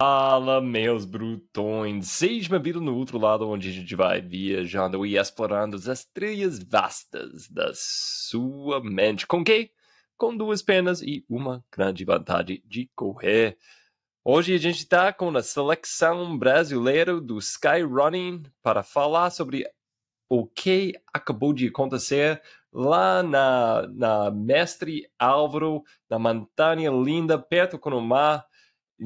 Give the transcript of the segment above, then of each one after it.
Fala, meus brutões! Seja bem vindo no outro lado, onde a gente vai viajando e explorando as trilhas vastas da sua mente. Com que? Com duas penas e uma grande vantagem de correr. Hoje a gente está com a seleção brasileira do Skyrunning para falar sobre o que acabou de acontecer lá na, na Mestre Álvaro, na montanha linda, perto com o mar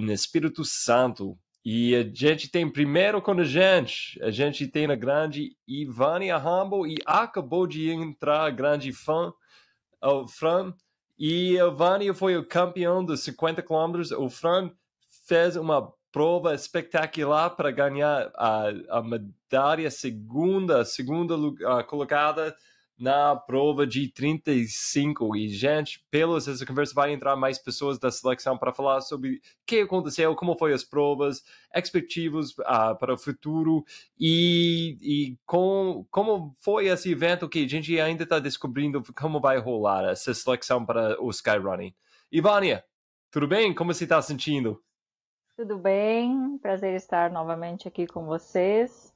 no Espírito Santo. E a gente tem primeiro com a gente, a gente tem a grande Ivania Rambo e acabou de entrar a grande fã, o Fran. E a Ivani foi o campeão dos 50 quilômetros. O Fran fez uma prova espetacular para ganhar a, a medalha segunda, segunda colocada na prova de 35. E, gente, pelos essa conversa vai entrar mais pessoas da seleção para falar sobre o que aconteceu, como foi as provas, expectativas uh, para o futuro e, e com, como foi esse evento que a gente ainda está descobrindo como vai rolar essa seleção para o Skyrunning. Ivania, tudo bem? Como você está sentindo? Tudo bem, prazer estar novamente aqui com vocês.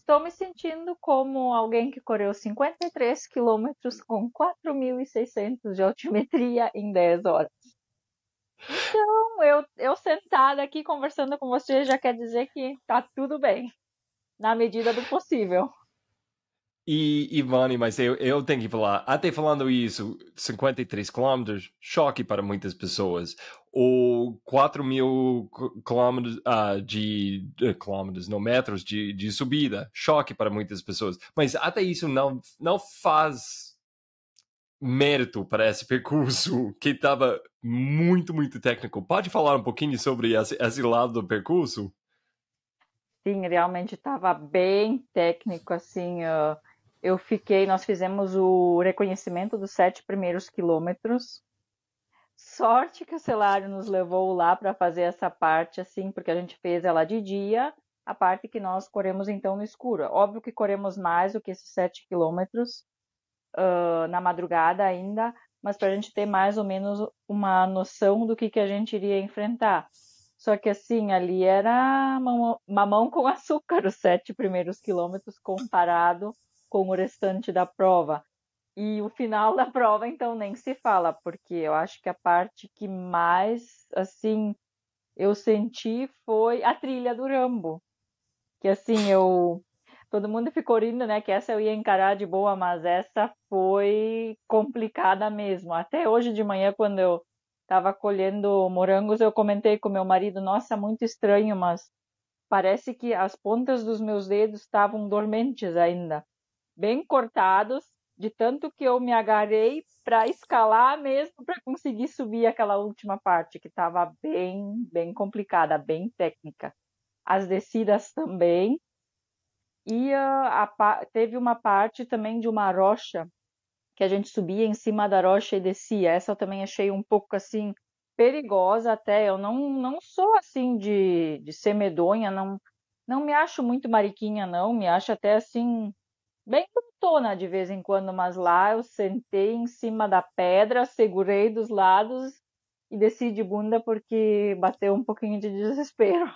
Estou me sentindo como alguém que correu 53 quilômetros com 4.600 de altimetria em 10 horas. Então, eu, eu sentada aqui conversando com você já quer dizer que tá tudo bem, na medida do possível. E, Ivani, Vani, mas eu, eu tenho que falar, até falando isso, 53 quilômetros, choque para muitas pessoas. Ou 4 mil quilômetros uh, ah, de, quilômetros, não metros de, de subida, choque para muitas pessoas. Mas até isso não, não faz mérito para esse percurso que estava muito, muito técnico. Pode falar um pouquinho sobre esse, esse lado do percurso? Sim, realmente estava bem técnico, assim. Uh eu fiquei, nós fizemos o reconhecimento dos sete primeiros quilômetros. Sorte que o celular nos levou lá para fazer essa parte, assim, porque a gente fez ela de dia, a parte que nós corremos então no escuro. Óbvio que corremos mais do que esses sete quilômetros uh, na madrugada ainda, mas para a gente ter mais ou menos uma noção do que, que a gente iria enfrentar. Só que assim, ali era mamão, mamão com açúcar os sete primeiros quilômetros comparado com o restante da prova. E o final da prova, então, nem se fala, porque eu acho que a parte que mais, assim, eu senti foi a trilha do Rambo. Que, assim, eu. Todo mundo ficou rindo, né? Que essa eu ia encarar de boa, mas essa foi complicada mesmo. Até hoje de manhã, quando eu estava colhendo morangos, eu comentei com meu marido: nossa, muito estranho, mas parece que as pontas dos meus dedos estavam dormentes ainda bem cortados, de tanto que eu me agarrei para escalar mesmo para conseguir subir aquela última parte que estava bem, bem complicada, bem técnica. As descidas também. E ah, a, teve uma parte também de uma rocha que a gente subia em cima da rocha e descia. Essa eu também achei um pouco assim perigosa até. Eu não, não sou assim de, de ser medonha, não, não me acho muito mariquinha, não. Me acho até assim bem brutona né? de vez em quando, mas lá eu sentei em cima da pedra, segurei dos lados e desci de bunda porque bateu um pouquinho de desespero.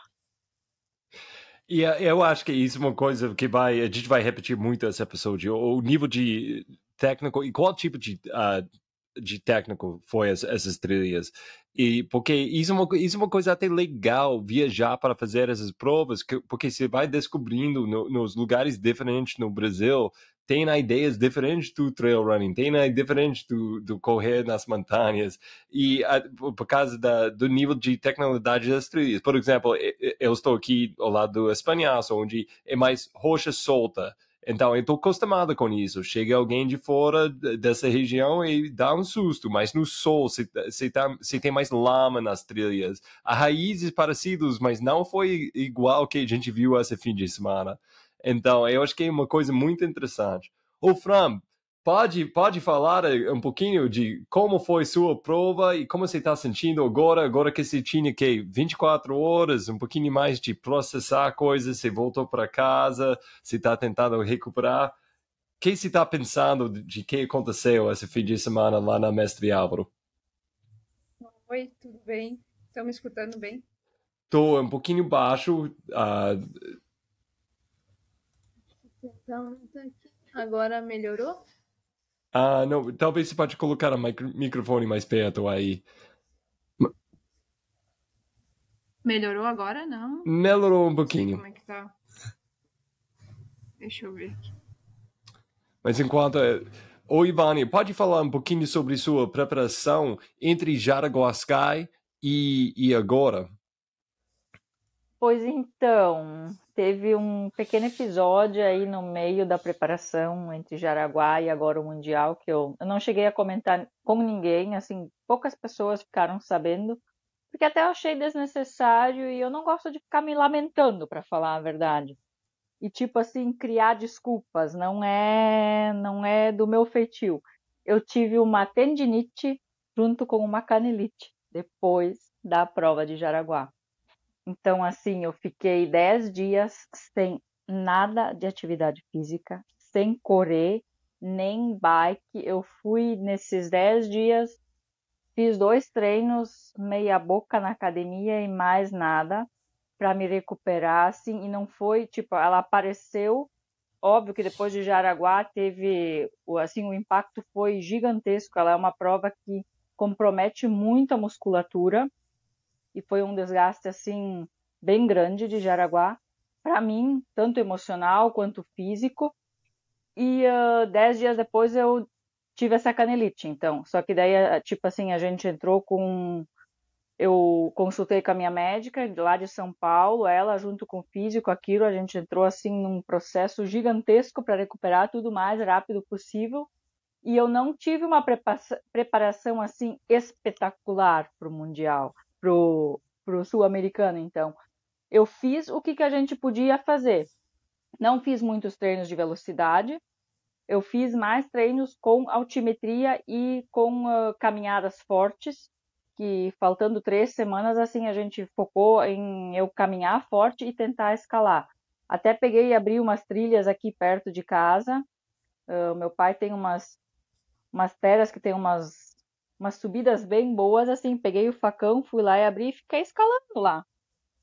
E eu acho que isso é uma coisa que vai, a gente vai repetir muito esse episódio, o nível de técnico e qual tipo de, uh, de técnico foi essas trilhas. E porque isso é, uma, isso é uma coisa até legal, viajar para fazer essas provas, que, porque você vai descobrindo no, nos lugares diferentes no Brasil, tem ideias diferentes do trail running, tem diferentes do, do correr nas montanhas, e a, por causa da, do nível de tecnologia das trilhas. Por exemplo, eu estou aqui ao lado do Espanha, onde é mais rocha solta, então, eu estou acostumado com isso. Chega alguém de fora dessa região e dá um susto, mas no sul se, se, tá, tem mais lama nas trilhas. Há raízes parecidas, mas não foi igual que a gente viu esse fim de semana. Então, eu acho que é uma coisa muito interessante. Ô, Fran, Pode, pode falar eh, um pouquinho de como foi sua prova e como você está sentindo agora, agora que você tinha que 24 horas, um pouquinho mais de processar coisas, você voltou para casa, você está tentando recuperar. O que você está pensando de que aconteceu esse fim de semana lá na Mestre Álvaro? Oi, tudo bem? Estão me escutando bem? Estou um pouquinho baixo. Uh... Então, Agora melhorou? Ah, não, talvez você pode colocar o microfone mais perto aí. Melhorou agora, não? Melhorou um pouquinho. como é que tá. Deixa eu ver aqui. Mas enquanto... Eh, ô, Ivani, pode falar um pouquinho sobre sua preparação entre Jaraguascai e, e agora? Pois então, teve um pequeno episódio aí no meio da preparação entre Jaraguá e agora o Mundial, que eu, eu não cheguei a comentar com ninguém, assim, poucas pessoas ficaram sabendo, porque até eu achei desnecessário e eu não gosto de ficar me lamentando, para falar a verdade. E tipo assim, criar desculpas, não é, não é do meu feitio. Eu tive uma tendinite junto com uma canelite depois da prova de Jaraguá. Então, assim, eu fiquei 10 dias sem nada de atividade física, sem correr, nem bike. Eu fui nesses 10 dias, fiz dois treinos, meia boca na academia e mais nada para me recuperar, assim, e não foi, tipo, ela apareceu, óbvio que depois de Jaraguá teve, assim, o impacto foi gigantesco, ela é uma prova que compromete muito a musculatura, e foi um desgaste assim bem grande de Jaraguá para mim, tanto emocional quanto físico. E uh, dez dias depois eu tive essa canelite, então. Só que daí, ah, tipo assim, a gente entrou com. Eu consultei com a minha médica lá de São Paulo, ela junto com o físico, aquilo, a gente entrou assim num processo gigantesco para recuperar tudo mais rápido possível. E eu não tive uma preparação assim espetacular para o Mundial pro, pro sul-americano, então. Eu fiz o que, que a gente podia fazer. Não fiz muitos treinos de velocidade, eu fiz mais treinos com altimetria e com uh, caminhadas fortes, que faltando três semanas, assim, a gente focou em eu caminhar forte e tentar escalar. Até peguei e abri umas trilhas aqui perto de casa. Uh, meu pai tem umas, umas terras que tem umas umas subidas bem boas, assim, peguei o facão, fui lá e abri e fiquei escalando lá.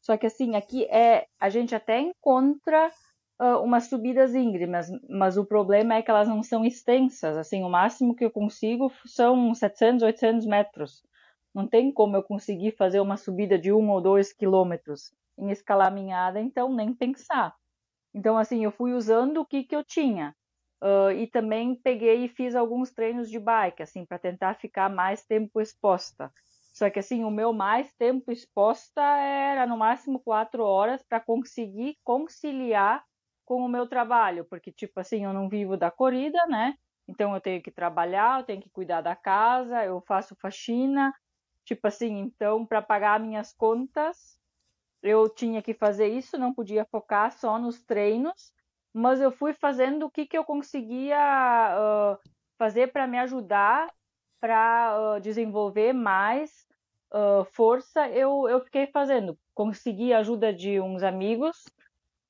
Só que assim, aqui é a gente até encontra uh, umas subidas íngremes, mas o problema é que elas não são extensas, assim, o máximo que eu consigo são 700, 800 metros. Não tem como eu conseguir fazer uma subida de um ou dois quilômetros em escalaminhada, então nem pensar. Então, assim, eu fui usando o que, que eu tinha. Uh, e também peguei e fiz alguns treinos de bike, assim, para tentar ficar mais tempo exposta. Só que, assim, o meu mais tempo exposta era no máximo quatro horas para conseguir conciliar com o meu trabalho, porque, tipo, assim, eu não vivo da corrida, né? Então, eu tenho que trabalhar, eu tenho que cuidar da casa, eu faço faxina, tipo assim, então, para pagar minhas contas, eu tinha que fazer isso, não podia focar só nos treinos mas eu fui fazendo o que, que eu conseguia uh, fazer para me ajudar, para uh, desenvolver mais uh, força, eu, eu fiquei fazendo. Consegui a ajuda de uns amigos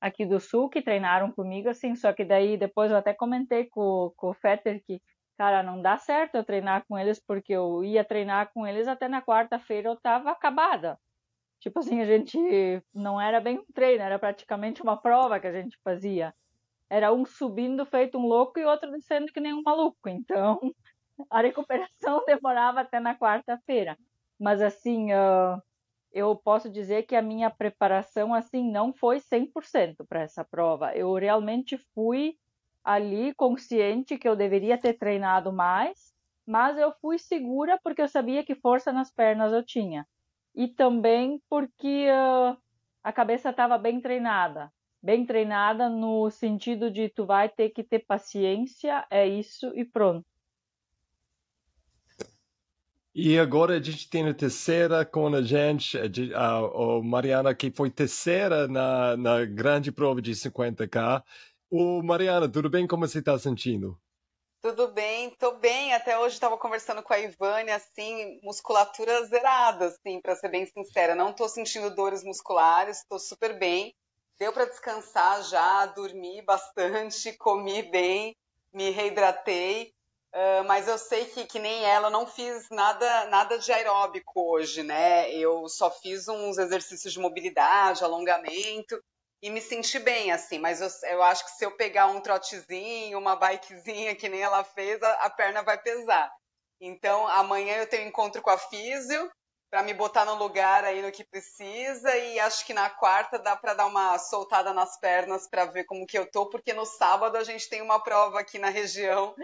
aqui do Sul que treinaram comigo, assim, só que daí depois eu até comentei com, com o Fetter que, cara, não dá certo eu treinar com eles, porque eu ia treinar com eles até na quarta-feira eu tava acabada. Tipo assim, a gente não era bem um treino, era praticamente uma prova que a gente fazia. Era um subindo feito um louco e outro descendo que nem um maluco. Então, a recuperação demorava até na quarta-feira. Mas, assim, ah, eu posso dizer que a minha preparação, assim, não foi 100% para essa prova. Eu realmente fui ali consciente que eu deveria ter treinado mais, mas eu fui segura porque eu sabia que força nas pernas eu tinha. E também porque uh, a cabeça estava bem treinada bem treinada no sentido de tu vai ter que ter paciência, é isso e pronto. E agora a gente tem a terceira com a gente, a, a, a Mariana, que foi terceira na, na grande prova de 50K. O Mariana, tudo bem? Como você está sentindo? Tudo bem, tô bem. Até hoje estava conversando com a Ivânia, assim, musculatura zerada, assim, para ser bem sincera. Não estou sentindo dores musculares, estou super bem. Deu para descansar já, dormi bastante, comi bem, me reidratei. Uh, mas eu sei que, que nem ela, não fiz nada, nada de aeróbico hoje, né? Eu só fiz uns exercícios de mobilidade, alongamento e me senti bem, assim. Mas eu, eu acho que se eu pegar um trotezinho, uma bikezinha que nem ela fez, a, a perna vai pesar. Então, amanhã eu tenho encontro com a Físio para me botar no lugar aí no que precisa e acho que na quarta dá para dar uma soltada nas pernas para ver como que eu tô, porque no sábado a gente tem uma prova aqui na região.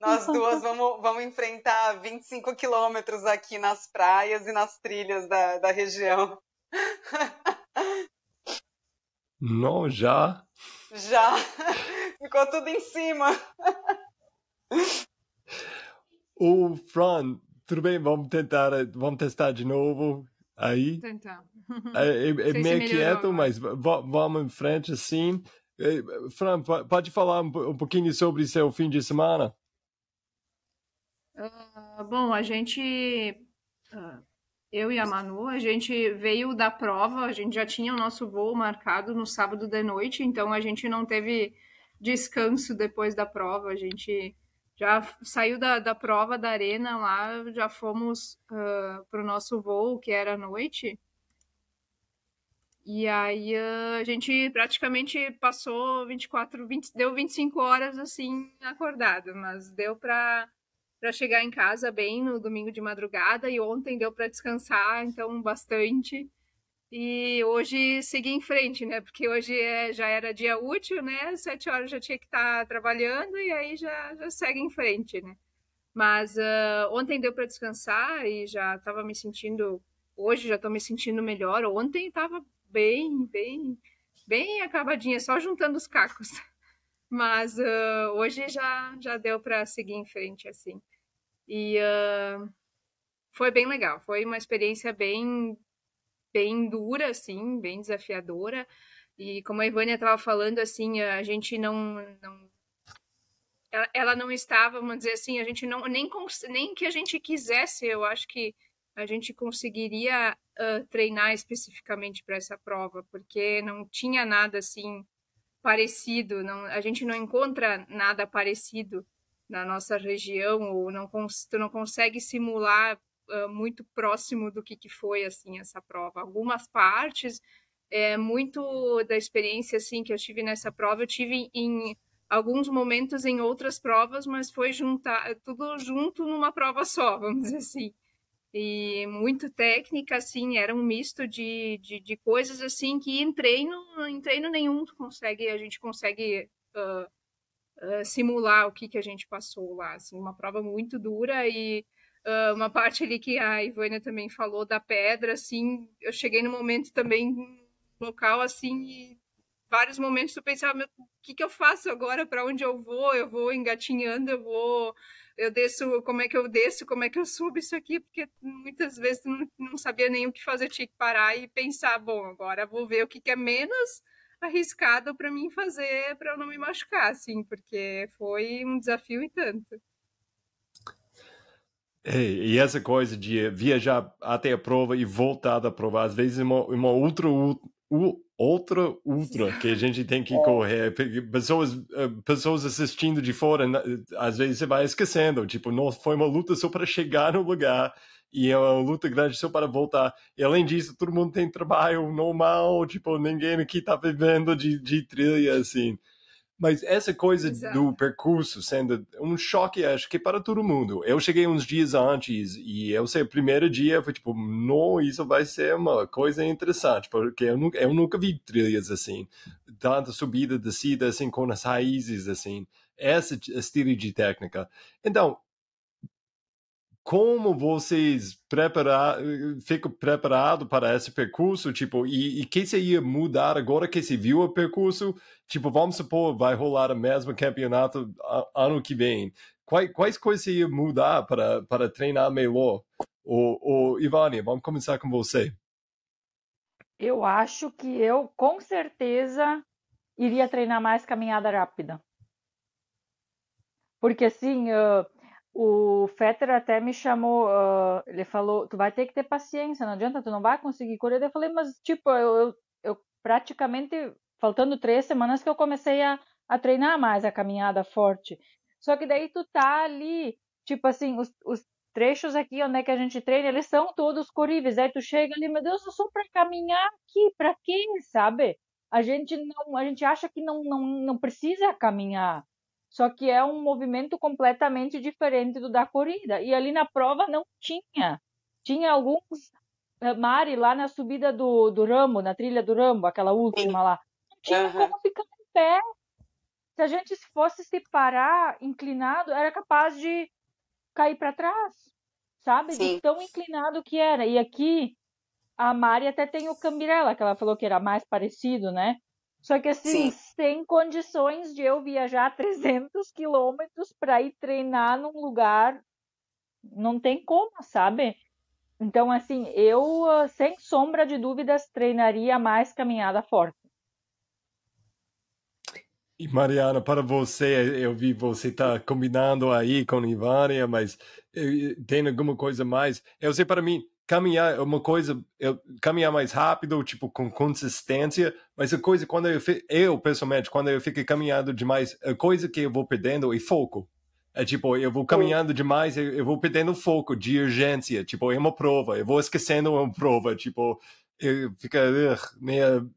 Nós duas vamos, vamos enfrentar 25 quilômetros aqui nas praias e nas trilhas da, da região. Não, já? Já! Ficou tudo em cima! O Fran, tudo bem, vamos tentar, vamos testar de novo. Aí tentar. é, é, é meio quieto, agora. mas vamos em frente assim. Fran, pode falar um pouquinho sobre seu fim de semana? Uh, bom, a gente, uh, eu e a Manu, a gente veio da prova, a gente já tinha o nosso voo marcado no sábado de noite, então a gente não teve descanso depois da prova, a gente já saiu da, da prova da arena lá, já fomos uh, para o nosso voo, que era à noite. E aí uh, a gente praticamente passou 24, 20, deu 25 horas assim acordado, mas deu para para chegar em casa bem no domingo de madrugada e ontem deu para descansar, então bastante. E hoje seguir em frente, né? Porque hoje é, já era dia útil, né? Sete horas já tinha que estar tá trabalhando e aí já, já segue em frente, né? Mas uh, ontem deu para descansar e já estava me sentindo. Hoje já estou me sentindo melhor. Ontem estava bem, bem, bem acabadinha, só juntando os cacos. Mas uh, hoje já, já deu para seguir em frente, assim. E uh, foi bem legal. Foi uma experiência bem bem dura, assim, bem desafiadora. E como a Ivânia estava falando, assim, a gente não, não ela, ela, não estava, vamos dizer assim, a gente não nem nem que a gente quisesse, eu acho que a gente conseguiria uh, treinar especificamente para essa prova, porque não tinha nada assim parecido, não, a gente não encontra nada parecido na nossa região ou não tu não consegue simular muito próximo do que, que foi assim essa prova. Algumas partes, é, muito da experiência assim que eu tive nessa prova, eu tive em alguns momentos em outras provas, mas foi juntar tudo junto numa prova só, vamos dizer assim. E muito técnica, assim, era um misto de, de, de coisas assim que em treino, em treino nenhum tu consegue, a gente consegue uh, uh, simular o que, que a gente passou lá. Assim, uma prova muito dura e ah, uma parte ali que a Ivone também falou da pedra, assim, eu cheguei no momento também local, assim, e vários momentos eu pensava, ah, o que, que eu faço agora? Para onde eu vou? Eu vou engatinhando, eu vou, eu desço, como é que eu desço? Como é que eu subo isso aqui? Porque muitas vezes não, não sabia nem o que fazer, tinha que parar e pensar, bom, agora vou ver o que, que é menos arriscado para mim fazer para eu não me machucar, assim, porque foi um desafio e tanto. É, e essa coisa de viajar até a prova e voltar da prova, às vezes é uma, é uma outra, outra, outra que a gente tem que é. correr. Pessoas, eh, pessoas assistindo de fora, às vezes você vai esquecendo. Tipo, não foi uma luta só para chegar no lugar e é uma luta grande só para voltar. E além disso, todo mundo tem trabalho normal, tipo, ninguém aqui está vivendo de, de trilha, assim. Mas essa coisa Exato. do percurso sendo um choque, acho que para todo mundo. Eu cheguei uns dias antes e eu sei, o primeiro dia foi tipo, não, isso vai ser uma coisa interessante, porque eu nunca, eu nunca vi trilhas assim, tanta subida, descida, assim, com as raízes, assim esse estilo de técnica. Então, como vocês prepararam, ficam preparados para esse percurso? Tipo, e, e que você ia mudar agora que se viu o percurso? Tipo, vamos supor, vai rolar o mesmo campeonato ano que vem. Quais, quais coisas ia mudar para, para treinar melhor? O, o Ivani, vamos começar com você. Eu acho que eu, com certeza, iria treinar mais caminhada rápida. Porque, assim, o Fetter até me chamou, uh, ele falou, tu vai ter que ter paciência, não adianta, tu não vai conseguir correr. Eu falei, mas tipo, eu, eu, eu praticamente, faltando três semanas que eu comecei a, a treinar mais a caminhada forte. Só que daí tu tá ali, tipo assim, os, os trechos aqui onde é que a gente treina, eles são todos corríveis. Aí tu chega ali, meu Deus, eu sou para caminhar aqui, para quem, sabe? A gente não, a gente acha que não, não, não precisa caminhar. Só que é um movimento completamente diferente do da corrida. E ali na prova não tinha. Tinha alguns. Eh, Mari, lá na subida do, do Rambo, na trilha do Rambo, aquela última lá. Não tinha uhum. como ficar em pé. Se a gente fosse se parar inclinado, era capaz de cair para trás, sabe? Sim. De tão inclinado que era. E aqui, a Mari até tem o Cambirela, que ela falou que era mais parecido, né? Só que assim, Sim. sem condições de eu viajar 300 quilômetros para ir treinar num lugar, não tem como, sabe? Então, assim, eu, ah, sem sombra de dúvidas, treinaria mais caminhada forte. E Mariana, para você, eu vi você tá combinando aí com Ivânia, mas tem alguma coisa mais? Eu sei para mim, caminhar é uma coisa, eu, caminhar mais rápido, tipo, com consistência, mas a coisa, quando eu, eu pessoalmente, quando eu fico caminhando demais, a coisa que eu vou perdendo é foco. É tipo, eu vou caminhando demais, eu, eu vou perdendo foco de urgência, tipo, é uma prova, eu vou esquecendo uma prova, tipo, eu fica meio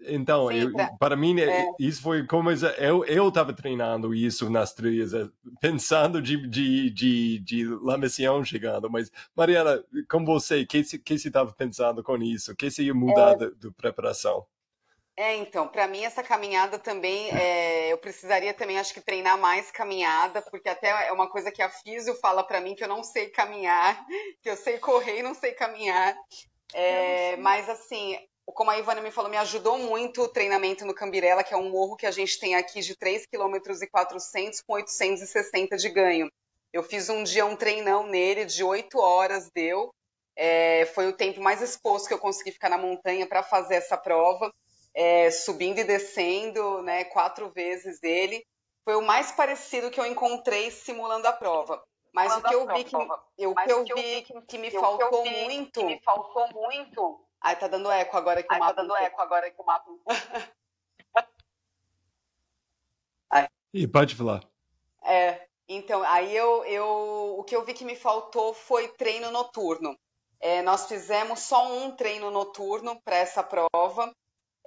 então, eu, para mim, é, é. isso foi como eu eu estava treinando isso nas trilhas, é, pensando de, de, de, de La Mission chegando. Mas, Mariana, com você, o que, que você estava pensando com isso? O que você ia mudar é. do, preparação? É, então, para mim essa caminhada também, é, eu precisaria também, acho que treinar mais caminhada, porque até é uma coisa que a Físio fala para mim que eu não sei caminhar, que eu sei correr e não sei caminhar. É, não, mas assim, como a Ivana me falou, me ajudou muito o treinamento no Cambirela, que é um morro que a gente tem aqui de 3 km e 400 com 860 de ganho. Eu fiz um dia um treinão nele de 8 horas, deu. É, foi o tempo mais exposto que eu consegui ficar na montanha para fazer essa prova, é, subindo e descendo, né, quatro vezes ele. Foi o mais parecido que eu encontrei simulando a prova. Mas o que eu vi que, que eu vi que me faltou muito, me faltou muito Ai, tá dando eco agora que o mapa. Tá dando eco agora que o mapa. E pode falar. É, então, aí eu, eu o que eu vi que me faltou foi treino noturno. É, nós fizemos só um treino noturno para essa prova.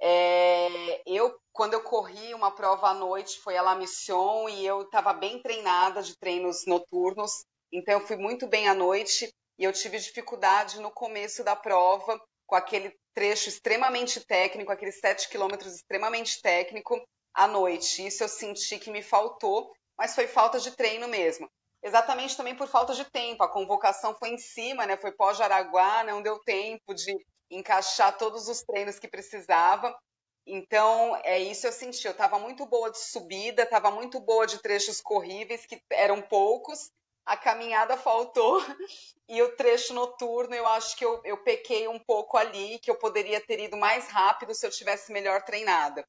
É, eu, quando eu corri uma prova à noite, foi a La Mission e eu estava bem treinada de treinos noturnos, então eu fui muito bem à noite e eu tive dificuldade no começo da prova com aquele trecho extremamente técnico, aqueles sete quilômetros extremamente técnico à noite. Isso eu senti que me faltou, mas foi falta de treino mesmo. Exatamente também por falta de tempo. A convocação foi em cima, né? Foi pós-Jaraguá, não deu tempo de encaixar todos os treinos que precisava. Então, é isso eu senti. Eu estava muito boa de subida, estava muito boa de trechos corríveis, que eram poucos, a caminhada faltou e o trecho noturno eu acho que eu, eu pequei um pouco ali, que eu poderia ter ido mais rápido se eu tivesse melhor treinada.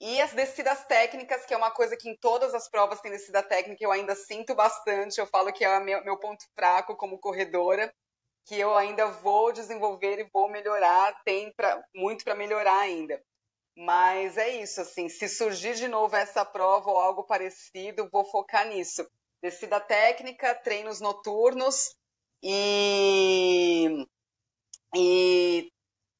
E as descidas técnicas, que é uma coisa que em todas as provas tem descida técnica, eu ainda sinto bastante, eu falo que é meu, meu ponto fraco como corredora, que eu ainda vou desenvolver e vou melhorar, tem pra, muito para melhorar ainda. Mas é isso, assim, se surgir de novo essa prova ou algo parecido, vou focar nisso descida técnica, treinos noturnos e, e,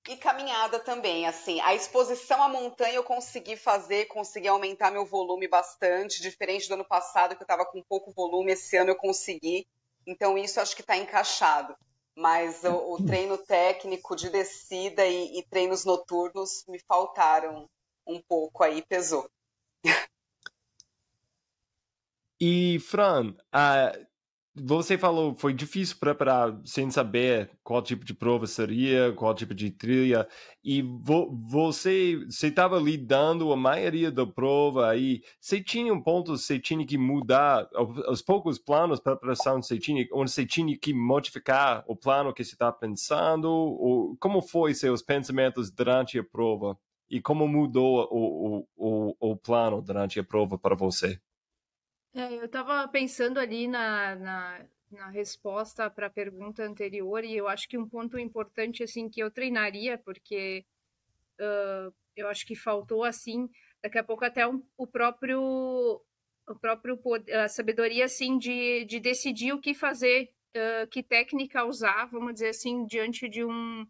e caminhada também. Assim, a exposição à montanha eu consegui fazer, consegui aumentar meu volume bastante, diferente do ano passado que eu estava com pouco volume, esse ano eu consegui. Então isso acho que está encaixado. Mas o, o, treino técnico de descida e, e treinos noturnos me faltaram um pouco aí, pesou. E, Fran, uh, você falou foi difícil preparar sem saber qual tipo de prova seria, qual tipo de trilha. E vo, você estava lidando a maioria da prova aí. Você tinha um ponto, você tinha que mudar os poucos planos para preparação, você tinha, onde você tinha que modificar o plano que você estava pensando? Ou, como foi seus pensamentos durante a prova? E como mudou o, o, o, o plano durante a prova para você? É, eu estava pensando ali na, na, na resposta para a pergunta anterior e eu acho que um ponto importante assim que eu treinaria, porque uh, eu acho que faltou assim, daqui a pouco até um, o próprio o próprio a sabedoria assim de, de decidir o que fazer, uh, que técnica usar, vamos dizer assim, diante de um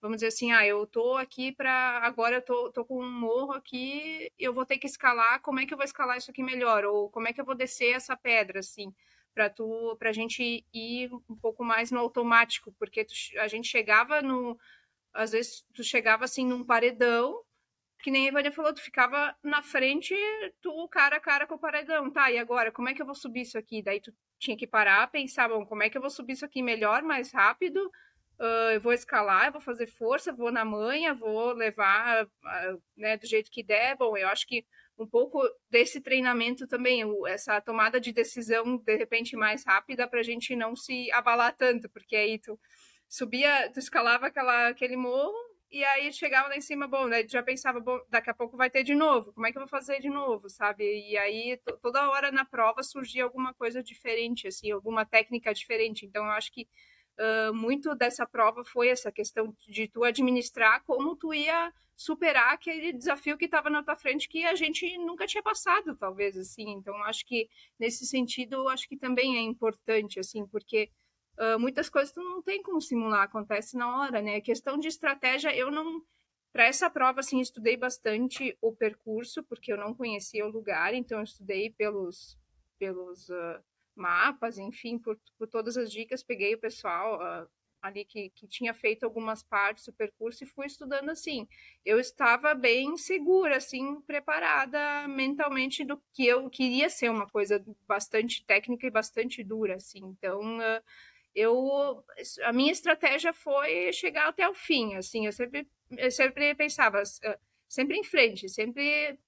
vamos dizer assim, ah, eu tô aqui para agora eu tô, tô com um morro aqui, eu vou ter que escalar, como é que eu vou escalar isso aqui melhor? Ou como é que eu vou descer essa pedra, assim, para tu, pra gente ir um pouco mais no automático, porque tu, a gente chegava no, às vezes tu chegava assim num paredão, que nem a Ivania falou, tu ficava na frente, tu cara a cara com o paredão, tá, e agora, como é que eu vou subir isso aqui? Daí tu tinha que parar, pensar, bom, como é que eu vou subir isso aqui melhor, mais rápido, Uh, eu vou escalar, eu vou fazer força, vou na manha, vou levar uh, né, do jeito que der. Bom, eu acho que um pouco desse treinamento também, essa tomada de decisão de repente mais rápida para a gente não se abalar tanto, porque aí tu subia, tu escalava aquela, aquele morro e aí chegava lá em cima, bom, né, já pensava, bom, daqui a pouco vai ter de novo, como é que eu vou fazer de novo, sabe? E aí toda hora na prova surgia alguma coisa diferente, assim, alguma técnica diferente. Então eu acho que uh, muito dessa prova foi essa questão de tu administrar como tu ia superar aquele desafio que estava na tua frente que a gente nunca tinha passado, talvez, assim. Então, acho que nesse sentido, acho que também é importante, assim, porque uh, muitas coisas tu não tem como simular, acontece na hora, né? A questão de estratégia, eu não para essa prova, assim, estudei bastante o percurso, porque eu não conhecia o lugar, então eu estudei pelos, pelos uh, mapas, enfim, por, por todas as dicas, peguei o pessoal uh, ali que, que tinha feito algumas partes do percurso e fui estudando assim. Eu estava bem segura, assim, preparada mentalmente do que eu queria ser uma coisa bastante técnica e bastante dura, assim. Então, uh, eu a minha estratégia foi chegar até o fim, assim. Eu sempre, eu sempre pensava, uh, sempre em frente, sempre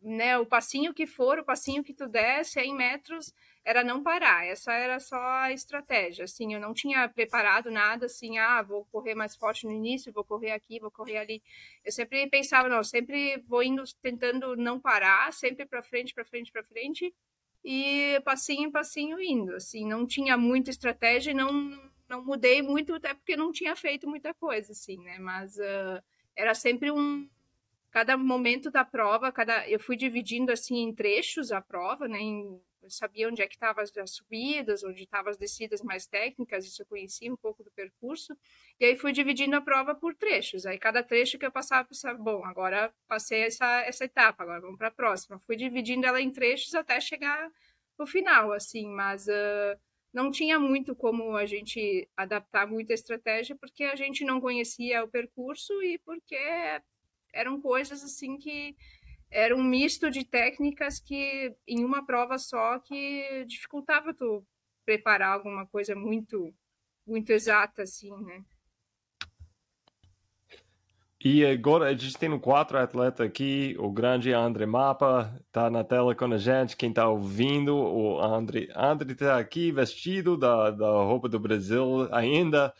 né, o passinho que for, o passinho que tu der, 100 metros, era não parar, essa era só a estratégia, assim, eu não tinha preparado nada, assim, ah, vou correr mais forte no início, vou correr aqui, vou correr ali. Eu sempre pensava, não, sempre vou indo tentando não parar, sempre para frente, para frente, para frente, e passinho, passinho indo, assim, não tinha muita estratégia e não não mudei muito, até porque não tinha feito muita coisa, assim, né? Mas uh, era sempre um. Cada momento da prova, cada eu fui dividindo assim em trechos a prova, né? Em eu sabia onde é que estavam as, as subidas, onde estavam as descidas mais técnicas, isso eu conhecia um pouco do percurso, e aí fui dividindo a prova por trechos, aí cada trecho que eu passava, pensava, bom, agora passei essa, essa etapa, agora vamos para a próxima, fui dividindo ela em trechos até chegar no final, assim, mas... Uh, não tinha muito como a gente adaptar muito a estratégia, porque a gente não conhecia o percurso e porque eram coisas assim que era um misto de técnicas que, em uma prova só, que dificultava tu preparar alguma coisa muito, muito exata, assim, né? E agora a gente tem um quatro atleta aqui, o grande André Mapa tá na tela com a gente, quem tá ouvindo, o André, André tá aqui vestido da, da roupa do Brasil ainda,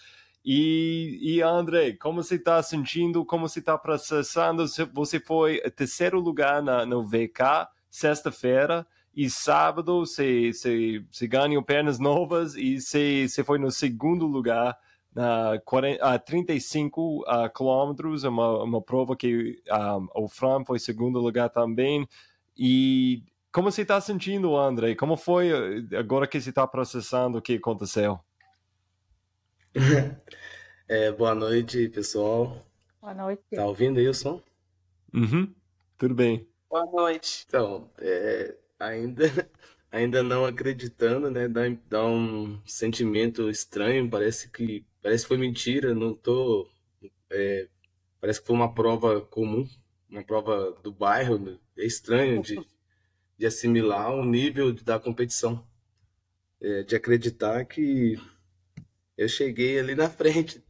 e, e André, como você está sentindo? Como você está processando? Você foi terceiro lugar na, no VK sexta-feira e sábado você, você, você ganhou pernas novas e você, você foi no segundo lugar na 40, a 35 uh, quilômetros, uma, uma prova que um, o Fran foi segundo lugar também. E como você está sentindo, André? Como foi eh, agora que você está processando o que aconteceu? É, boa noite, pessoal. Boa noite. Tá ouvindo aí o som? Uhum. Tudo bem. Boa noite. Então, é, ainda, ainda não acreditando, né? Dá, dá um sentimento estranho, parece que parece que foi mentira, não tô. É, parece que foi uma prova comum, uma prova do bairro. Né? É estranho de, de assimilar o nível da competição. É, de acreditar que eu cheguei ali na frente,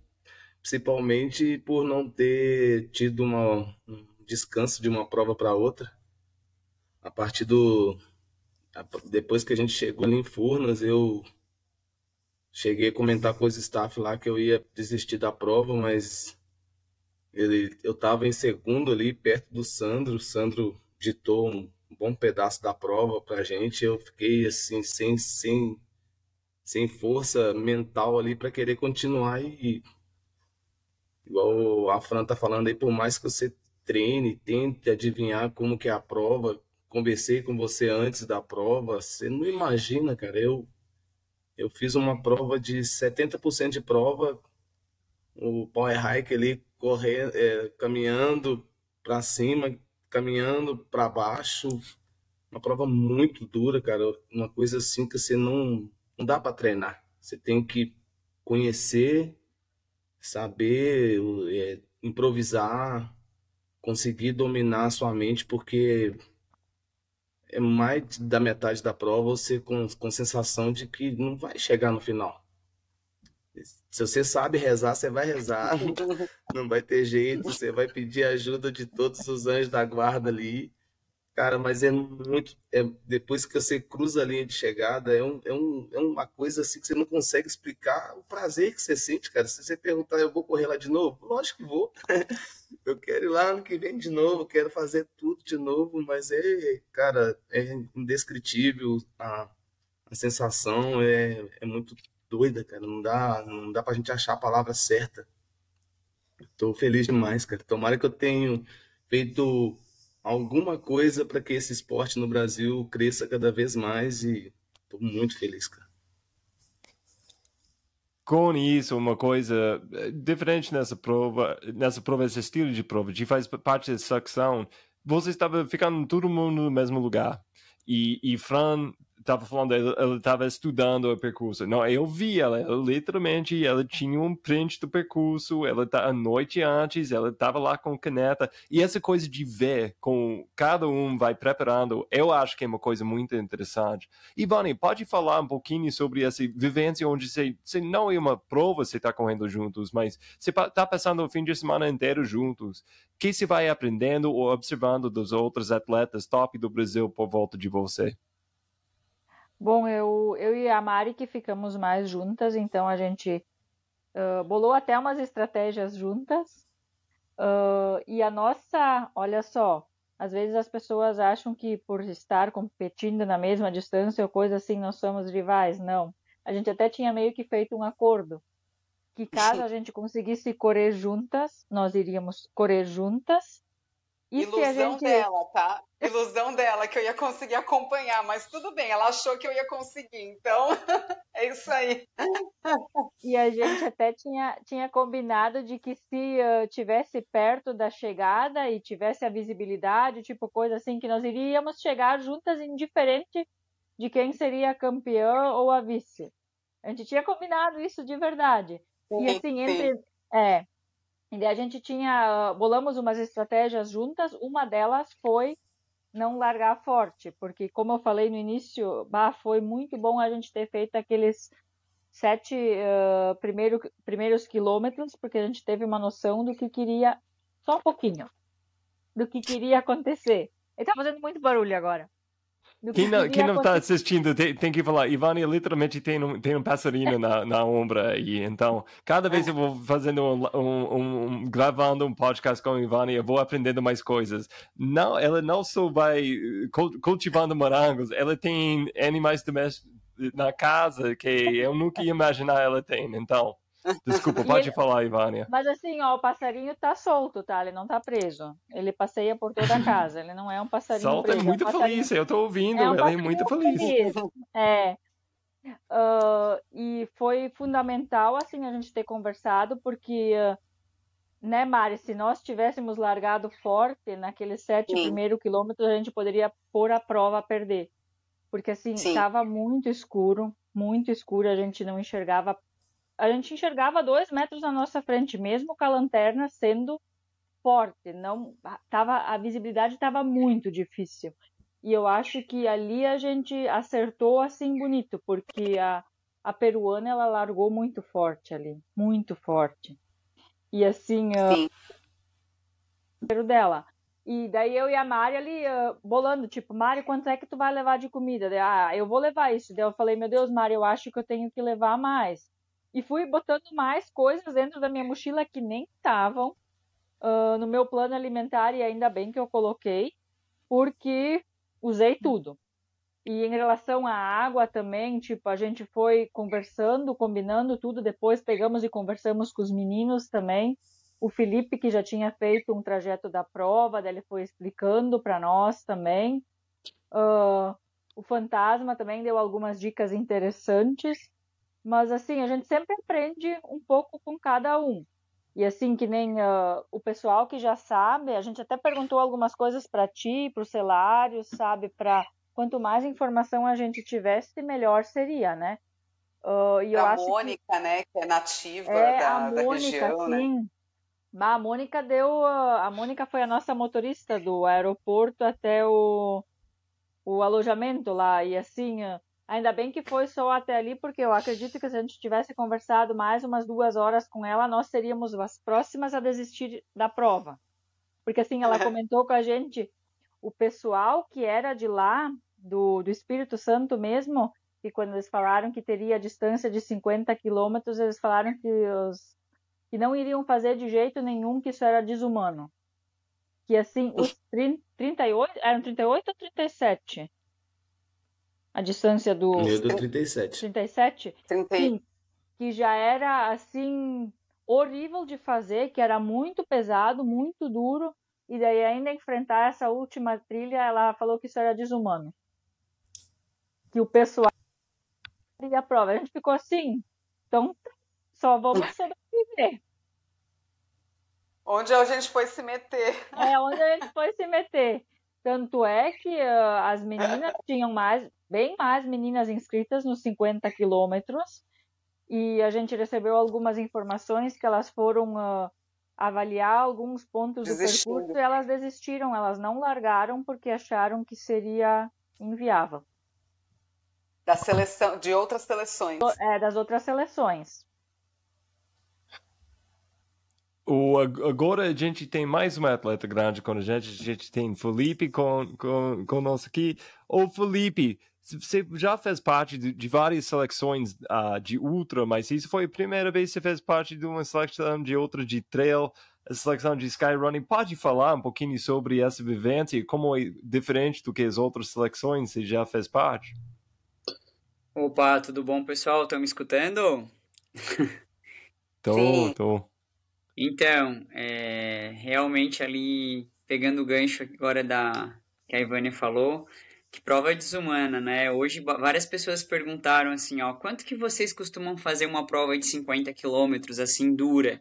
principalmente por não ter tido uma, um descanso de uma prova para outra. A partir do. Depois que a gente chegou ali em Furnas, eu cheguei a comentar com os staff lá que eu ia desistir da prova, mas ele, eu estava em segundo ali, perto do Sandro. O Sandro ditou um bom pedaço da prova para a gente. Eu fiquei assim, sem, sem sem força mental ali para querer continuar e igual a Fran tá falando aí, por mais que você treine, tente adivinhar como que é a prova, conversei com você antes da prova, você não imagina, cara, eu eu fiz uma prova de 70% de prova, o power hike ali correndo, é, caminhando para cima, caminhando para baixo, uma prova muito dura, cara, uma coisa assim que você não não dá para treinar. Você tem que conhecer, saber, é, improvisar, conseguir dominar a sua mente, porque é mais da metade da prova você com, com sensação de que não vai chegar no final. Se você sabe rezar, você vai rezar, não vai ter jeito, você vai pedir ajuda de todos os anjos da guarda ali Cara, mas é muito. É, depois que você cruza a linha de chegada, é, um, é, um, é uma coisa assim que você não consegue explicar o prazer que você sente, cara. Se você perguntar, eu vou correr lá de novo? Lógico que vou. eu quero ir lá ano que vem de novo, quero fazer tudo de novo, mas é, cara, é indescritível a, a sensação, é, é muito doida, cara. Não dá, não dá pra gente achar a palavra certa. Tô feliz demais, cara. Tomara que eu tenha feito alguma coisa para que esse esporte no Brasil cresça cada vez mais e estou muito feliz, cara. Com isso, uma coisa eh, diferente nessa prova, nessa prova, esse estilo de prova, de faz parte da secção, você estava ficando todo mundo no mesmo lugar. E, e Fran tava falando, ela, estava estudando o percurso. Não, eu vi ela, ela literalmente, ela tinha um print do percurso, ela tá a noite antes, ela tava lá com caneta. E essa coisa de ver com cada um vai preparando, eu acho que é uma coisa muito interessante. Ivani, pode falar um pouquinho sobre essa vivência onde você, você não é uma prova, você está correndo juntos, mas você está passando o fim de semana inteiro juntos. O que você vai aprendendo ou observando dos outros atletas top do Brasil por volta de você? Bom, eu, eu e a Mari que ficamos mais juntas, então a gente uh, bolou até umas estratégias juntas. Uh, e a nossa, olha só, às vezes as pessoas acham que por estar competindo na mesma distância ou coisa assim, nós somos rivais. Não. A gente até tinha meio que feito um acordo que caso a gente conseguisse correr juntas, nós iríamos correr juntas e Ilusão gente... dela, tá? Ilusão dela que eu ia conseguir acompanhar, mas tudo bem, ela achou que eu ia conseguir, então é isso aí. E a gente até tinha, tinha combinado de que se eu eh, tivesse perto da chegada e tivesse a visibilidade, tipo coisa assim, que nós iríamos chegar juntas indiferente de quem seria a campeã ou a vice. A gente tinha combinado isso de verdade. E assim, entre, é, e a gente tinha, bolamos umas estratégias juntas, uma delas foi não largar forte, porque como eu falei no início, bah, foi muito bom a gente ter feito aqueles sete uh, primeiro, primeiros quilômetros, porque a gente teve uma noção do que queria, só um pouquinho, do que queria acontecer. Ele tá fazendo muito barulho agora quem não, está quem não tá assistindo tem, tem, que falar, Ivani literalmente tem um, tem um passarinho na, na ombra então cada vez eu vou fazendo um, um, um, um gravando um podcast com a Ivani, eu vou aprendendo mais coisas. Não, ela não só vai eh, cultivando morangos, ela tem animais domésticos na casa que eu nunca ia imaginar ela tem, então... Desculpa, pode ele... falar, Ivânia. Mas assim, ó, o passarinho tá solto, tá? Ele não tá preso. Ele passeia por toda a casa. Ele não é um passarinho Solta, é preso. Salta é muito é um passarinho... feliz, eu tô ouvindo. É um é muito feliz. feliz. É. Uh, e foi fundamental, assim, a gente ter conversado, porque, né, Mari, se nós tivéssemos largado forte naqueles sete primeiros quilômetros, a gente poderia pôr a prova a perder. Porque, assim, estava muito escuro, muito escuro, a gente não enxergava a gente enxergava dois metros na nossa frente, mesmo com a lanterna sendo forte, não tava a visibilidade estava muito difícil. E eu acho que ali a gente acertou assim bonito, porque a, a peruana ela largou muito forte ali, muito forte. E assim, o dela. E daí eu e a Mari ali uh, bolando, tipo, Mari, quanto é que tu vai levar de comida? ah, eu vou levar isso. Daí eu falei, meu Deus, Mari, eu acho que eu tenho que levar mais. E fui botando mais coisas dentro da minha mochila que nem estavam uh, ah, no meu plano alimentar, e ainda bem que eu coloquei, porque usei uhum. tudo. E em relação à água também, tipo, a gente foi conversando, combinando tudo, depois pegamos e conversamos com os meninos também. O Felipe, que já tinha feito um trajeto da prova, ele foi explicando para nós também. Uh, o Fantasma também deu algumas dicas interessantes. Mas assim, a gente sempre aprende um pouco com cada um. E assim, que nem uh, o pessoal que já sabe, a gente até perguntou algumas coisas para ti, para o Celário, sabe? Para quanto mais informação a gente tivesse, melhor seria, né? Uh, e a Mônica, que... né, que é nativa é, da, a Mônica, da região, né? sim. né? A Mônica deu. Ah, a Mônica foi a nossa motorista do aeroporto até o, o alojamento lá. E assim, Ainda bem que foi só até ali, porque eu acredito que se a gente tivesse conversado mais umas duas horas com ela, nós seríamos as próximas a desistir da prova. Porque assim, ela é. comentou com a gente, o pessoal que era de lá, do, do Espírito Santo mesmo, e quando eles falaram que teria a distância de 50 quilômetros, eles falaram que, os, que não iriam fazer de jeito nenhum, que isso era desumano. Que assim, os 30, 38, eram 38 ou 37? a distância do. Meu do 37. 37? 30. que já era assim horrível de fazer, que era muito pesado, muito duro, e daí ainda enfrentar essa última trilha, ela falou que isso era desumano. Que o pessoal e a prova. A gente ficou assim, então só vamos sobreviver. Onde a gente foi se meter. É, onde a gente foi se meter. Tanto é que uh, as meninas tinham mais, bem mais meninas inscritas nos 50 quilômetros. E a gente recebeu algumas informações que elas foram uh, avaliar alguns pontos Desistindo. do percurso e elas desistiram, elas não largaram porque acharam que seria inviável. Da seleção, de outras seleções. É, das outras seleções. O, agora a gente tem mais uma atleta grande com a gente, a gente tem Felipe com, com, conosco aqui. Ô Felipe, você já fez parte de, de várias seleções uh, de ultra, mas isso foi a primeira vez que você fez parte de uma seleção de outra de trail, a seleção de skyrunning. Pode falar um pouquinho sobre essa vivência e como é diferente do que as outras seleções você já fez parte? Opa, tudo bom, pessoal? Estão me escutando? tô, Sim. tô. Então, é, realmente ali, pegando o gancho agora da que a Ivânia falou, que prova é desumana, né? Hoje várias pessoas perguntaram assim, ó, quanto que vocês costumam fazer uma prova de 50 quilômetros assim dura?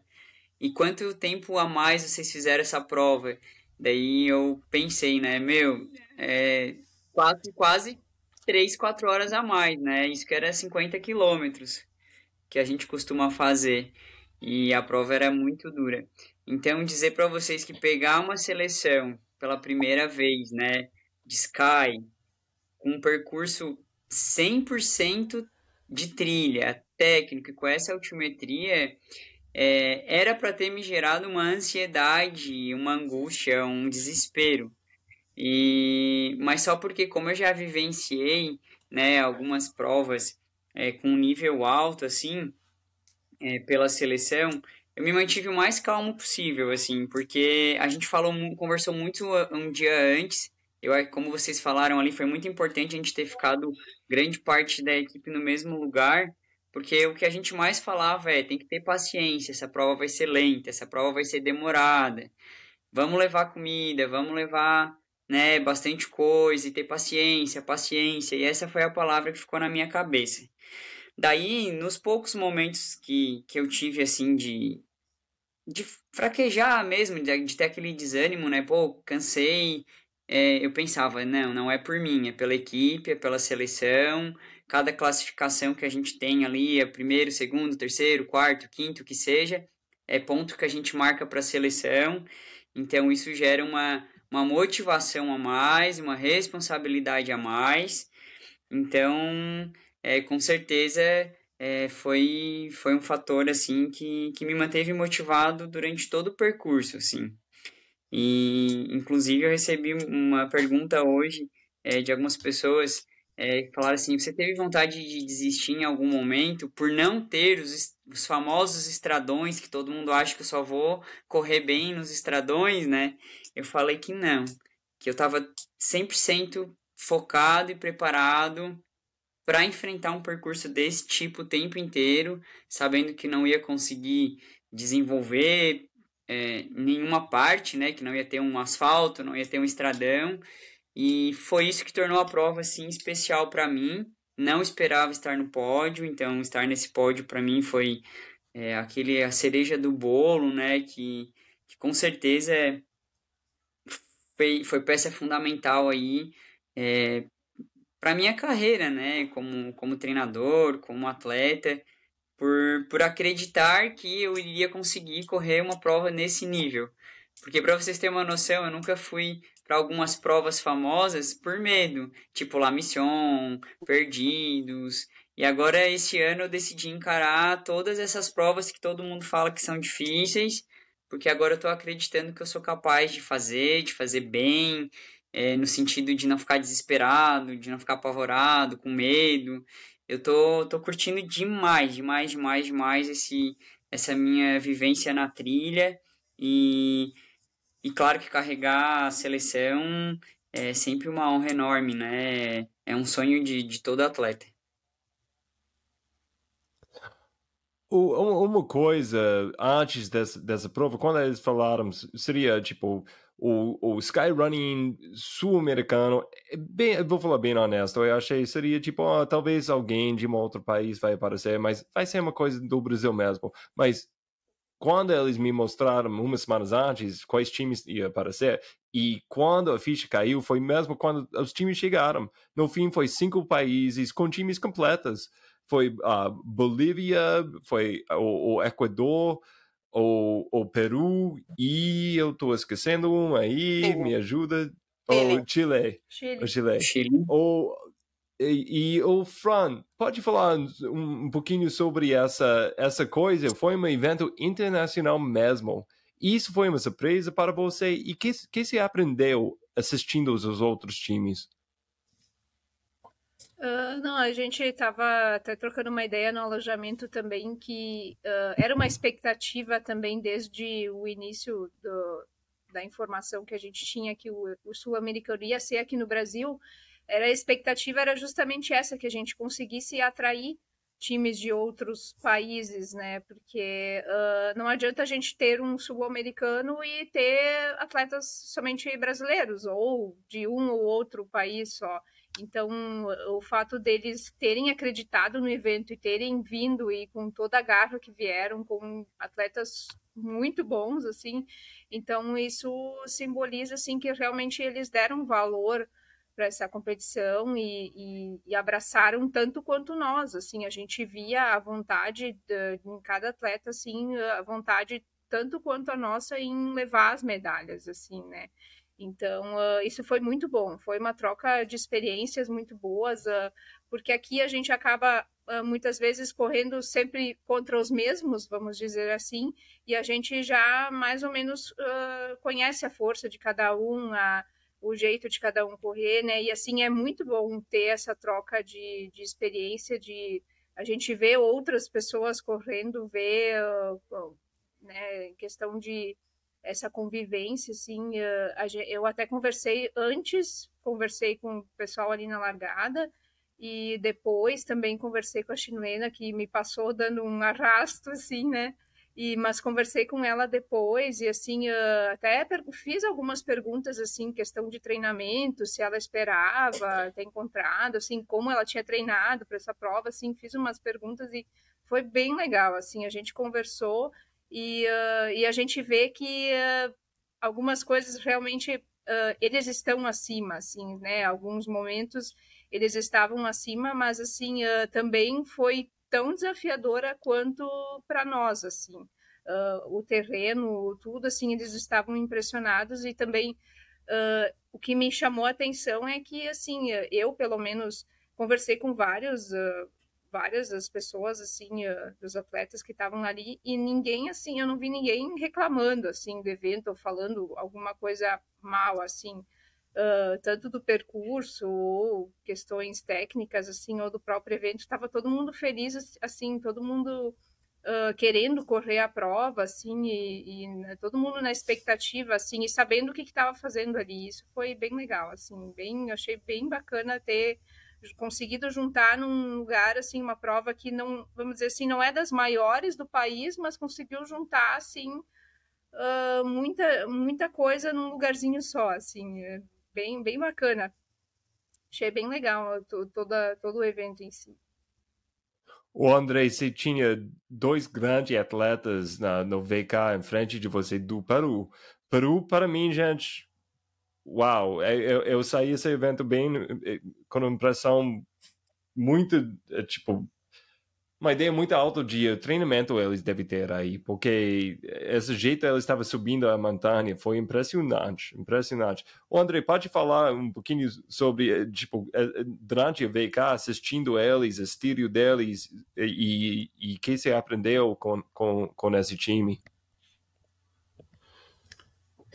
E quanto tempo a mais vocês fizeram essa prova? Daí eu pensei, né, meu, é, quase, quase 3, 4 horas a mais, né? Isso que era 50 quilômetros que a gente costuma fazer e a prova era muito dura. Então, dizer para vocês que pegar uma seleção pela primeira vez, né, de Sky, com um percurso 100% de trilha, técnico, com essa altimetria, é, era para ter me gerado uma ansiedade, uma angústia, um desespero. E, mas só porque, como eu já vivenciei né, algumas provas é, com nível alto, assim, é, pela seleção, eu me mantive o mais calmo possível, assim, porque a gente falou, conversou muito ah, um dia antes. Eu, como vocês falaram ali, foi muito importante a gente ter ficado grande parte da equipe no mesmo lugar, porque o que a gente mais falava é tem que ter paciência, essa prova vai ser lenta, essa prova vai ser demorada. Vamos levar comida, vamos levar né, bastante coisa e ter paciência, paciência. E essa foi a palavra que ficou na minha cabeça. Daí, nos poucos momentos que, que eu tive, assim, de, de fraquejar mesmo, de, de ter aquele desânimo, né? Pô, cansei. É, eu pensava, não, não é por mim, é pela equipe, é pela seleção. Cada classificação que a gente tem ali, é primeiro, segundo, terceiro, quarto, quinto, que seja, é ponto que a gente marca para a seleção. Então, isso gera uma, uma motivação a mais, uma responsabilidade a mais. Então, é, com certeza é, foi, foi um fator assim que, que me manteve motivado durante todo o percurso, assim. E, inclusive, eu recebi uma pergunta hoje é, de algumas pessoas é, que falaram assim, você teve vontade de desistir em algum momento por não ter os, os famosos estradões, que todo mundo acha que eu só vou correr bem nos estradões, né? Eu falei que não, que eu estava 100% focado e preparado para enfrentar um percurso desse tipo o tempo inteiro, sabendo que não ia conseguir desenvolver é, nenhuma parte, né? Que não ia ter um asfalto, não ia ter um estradão. E foi isso que tornou a prova assim especial para mim. Não esperava estar no pódio, então estar nesse pódio para mim foi é, aquele a cereja do bolo, né? Que, que com certeza é, foi, foi peça fundamental aí é, para minha carreira, né, como, como treinador, como atleta, por, por acreditar que eu iria conseguir correr uma prova nesse nível. Porque para vocês terem uma noção, eu nunca fui para algumas provas famosas por medo, tipo La Mission, Perdidos. E agora esse ano eu decidi encarar todas essas provas que todo mundo fala que são difíceis, porque agora eu estou acreditando que eu sou capaz de fazer, de fazer bem, é, no sentido de não ficar desesperado, de não ficar apavorado, com medo. Eu tô, tô curtindo demais, demais, demais, demais esse, essa minha vivência na trilha e, e claro que carregar a seleção é sempre uma honra enorme, né? É um sonho de, de todo atleta. Uma coisa antes dessa, dessa prova, quando eles falaram, seria tipo o, o Skyrunning sul-americano, é bem, vou falar bem honesto, eu achei seria tipo, oh, talvez alguém de um outro país vai aparecer, mas vai ser uma coisa do Brasil mesmo. Mas quando eles me mostraram umas semanas antes quais times ia aparecer e quando a ficha caiu foi mesmo quando os times chegaram. No fim foi cinco países com times completos. Foi a uh, Bolívia, foi o, o Equador, ou, ou Peru, e eu estou esquecendo um aí, me ajuda. Chile. Ou Chile. Chile. O Chile. Chile. Ou, e, e o Fran, pode falar um, um, pouquinho sobre essa, essa coisa? Foi um evento internacional mesmo. Isso foi uma surpresa para você? E o que, que você aprendeu assistindo os outros times? Uh, não, a gente estava até trocando uma ideia no alojamento também, que uh, era uma expectativa também desde o início do, da informação que a gente tinha que o, o sul-americano ia ser aqui no Brasil, era a expectativa era justamente essa, que a gente conseguisse atrair times de outros países, né? Porque uh, não adianta a gente ter um sul-americano e ter atletas somente brasileiros, ou de um ou outro país só. Então, o fato deles terem acreditado no evento e terem vindo e com toda a garra que vieram, com atletas muito bons, assim, então isso simboliza, assim, que realmente eles deram valor para essa competição e, e, e, abraçaram tanto quanto nós, assim, a gente via a vontade de, em cada atleta, assim, a vontade tanto quanto a nossa em levar as medalhas, assim, né? Então, uh, isso foi muito bom, foi uma troca de experiências muito boas, uh, porque aqui a gente acaba uh, muitas vezes correndo sempre contra os mesmos, vamos dizer assim, e a gente já mais ou menos conhece a força de cada um, a, o jeito de cada um correr, né? E assim é muito bom ter essa troca de, de experiência, de a gente ver outras pessoas correndo, ver, né, questão de essa convivência, assim, eh, eu até conversei antes, conversei com o pessoal ali na largada, e depois também conversei com a Chinuena que me passou dando um arrasto, assim, né, e, mas conversei com ela depois e assim eh, até fiz algumas perguntas assim questão de treinamento se ela esperava ter encontrado assim como ela tinha treinado para essa prova assim fiz umas perguntas e foi bem legal assim a gente conversou e, uh, e a gente vê que uh, algumas coisas realmente uh, eles estão acima, assim, né? Alguns momentos eles estavam acima, mas assim também foi tão desafiadora quanto para nós, assim. o terreno, tudo assim, eles estavam impressionados e também o que me chamou a atenção é que assim eu pelo menos conversei com vários várias das pessoas, assim, uh, dos atletas que estavam ali, e ninguém, assim, eu não vi ninguém reclamando, assim, do evento ou falando alguma coisa mal, assim, uh, tanto do percurso ou questões técnicas, assim, ou do próprio evento, estava todo mundo feliz, assim, todo mundo uh, querendo correr a prova, assim, e, e né, todo mundo na expectativa, assim, e sabendo o que estava fazendo ali, isso foi bem legal, assim, bem, achei bem bacana ter conseguido juntar num lugar assim uma prova que não, vamos dizer assim, não é das maiores do país, mas conseguiu juntar assim uh, muita muita coisa num lugarzinho só, assim, é bem bem bacana. Achei bem legal todo todo o evento em si. O André você tinha dois grandes atletas na, no VK em frente de você do Peru. Peru, para mim, gente, uau, é, eu, eu saí desse evento bem é, com uma impressão muito, é, tipo, uma ideia muito alta de treinamento eles devem ter aí, porque esse jeito eles estavam subindo a montanha foi impressionante, impressionante. O André, pode falar um pouquinho sobre, tipo, durante a VK, assistindo eles, o estilo deles e o que você aprendeu com, com, com esse time?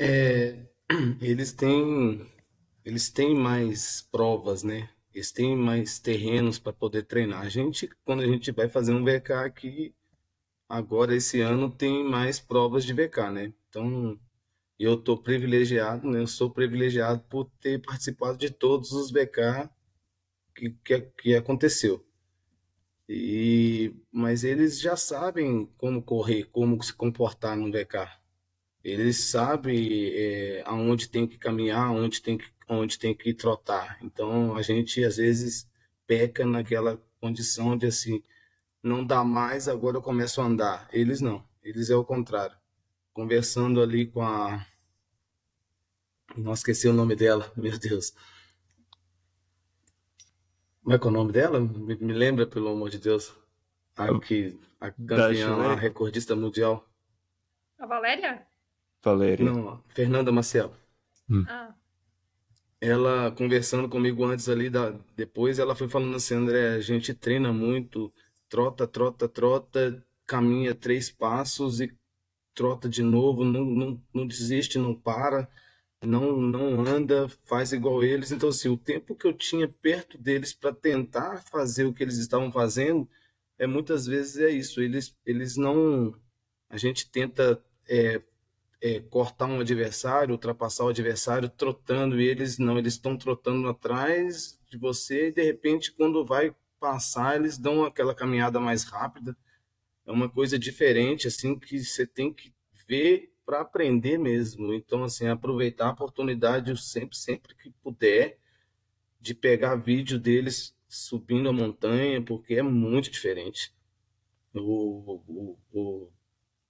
É, eles têm eles têm mais provas, né? Eles têm mais terrenos para poder treinar. A gente, quando a gente vai fazer um VK aqui, agora esse ano tem mais provas de VK, né? Então, eu tô privilegiado, né? Eu sou privilegiado por ter participado de todos os VK que, que, que aconteceu. E, mas eles já sabem como correr, como se comportar num VK. Eles sabem é, aonde tem que caminhar, aonde tem que, onde tem que trotar. Então, a gente, às vezes, peca naquela condição de, assim, não dá mais, agora eu começo a andar. Eles não, eles é o contrário. Conversando ali com a. Não esqueci o nome dela, meu Deus. Como é que é o nome dela? Me, me lembra, pelo amor de Deus. A, é que, a campeã, a recordista mundial. A Valéria? Valéria. Não, Fernanda Maciel. Hum. Ah. Ela conversando comigo antes ali, da, depois ela foi falando assim, André, a gente treina muito, trota, trota, trota, caminha três passos e trota de novo, não, não, não desiste, não para, não, não anda, faz igual eles. Então, assim, o tempo que eu tinha perto deles para tentar fazer o que eles estavam fazendo, é muitas vezes é isso, eles, eles não... A gente tenta é, é, cortar um adversário, ultrapassar o adversário, trotando eles. Não, eles estão trotando atrás de você e de repente, quando vai passar, eles dão aquela caminhada mais rápida. É uma coisa diferente, assim, que você tem que ver para aprender mesmo. Então, assim, aproveitar a oportunidade sempre, sempre que puder de pegar vídeo deles subindo a montanha, porque é muito diferente. O, o, o,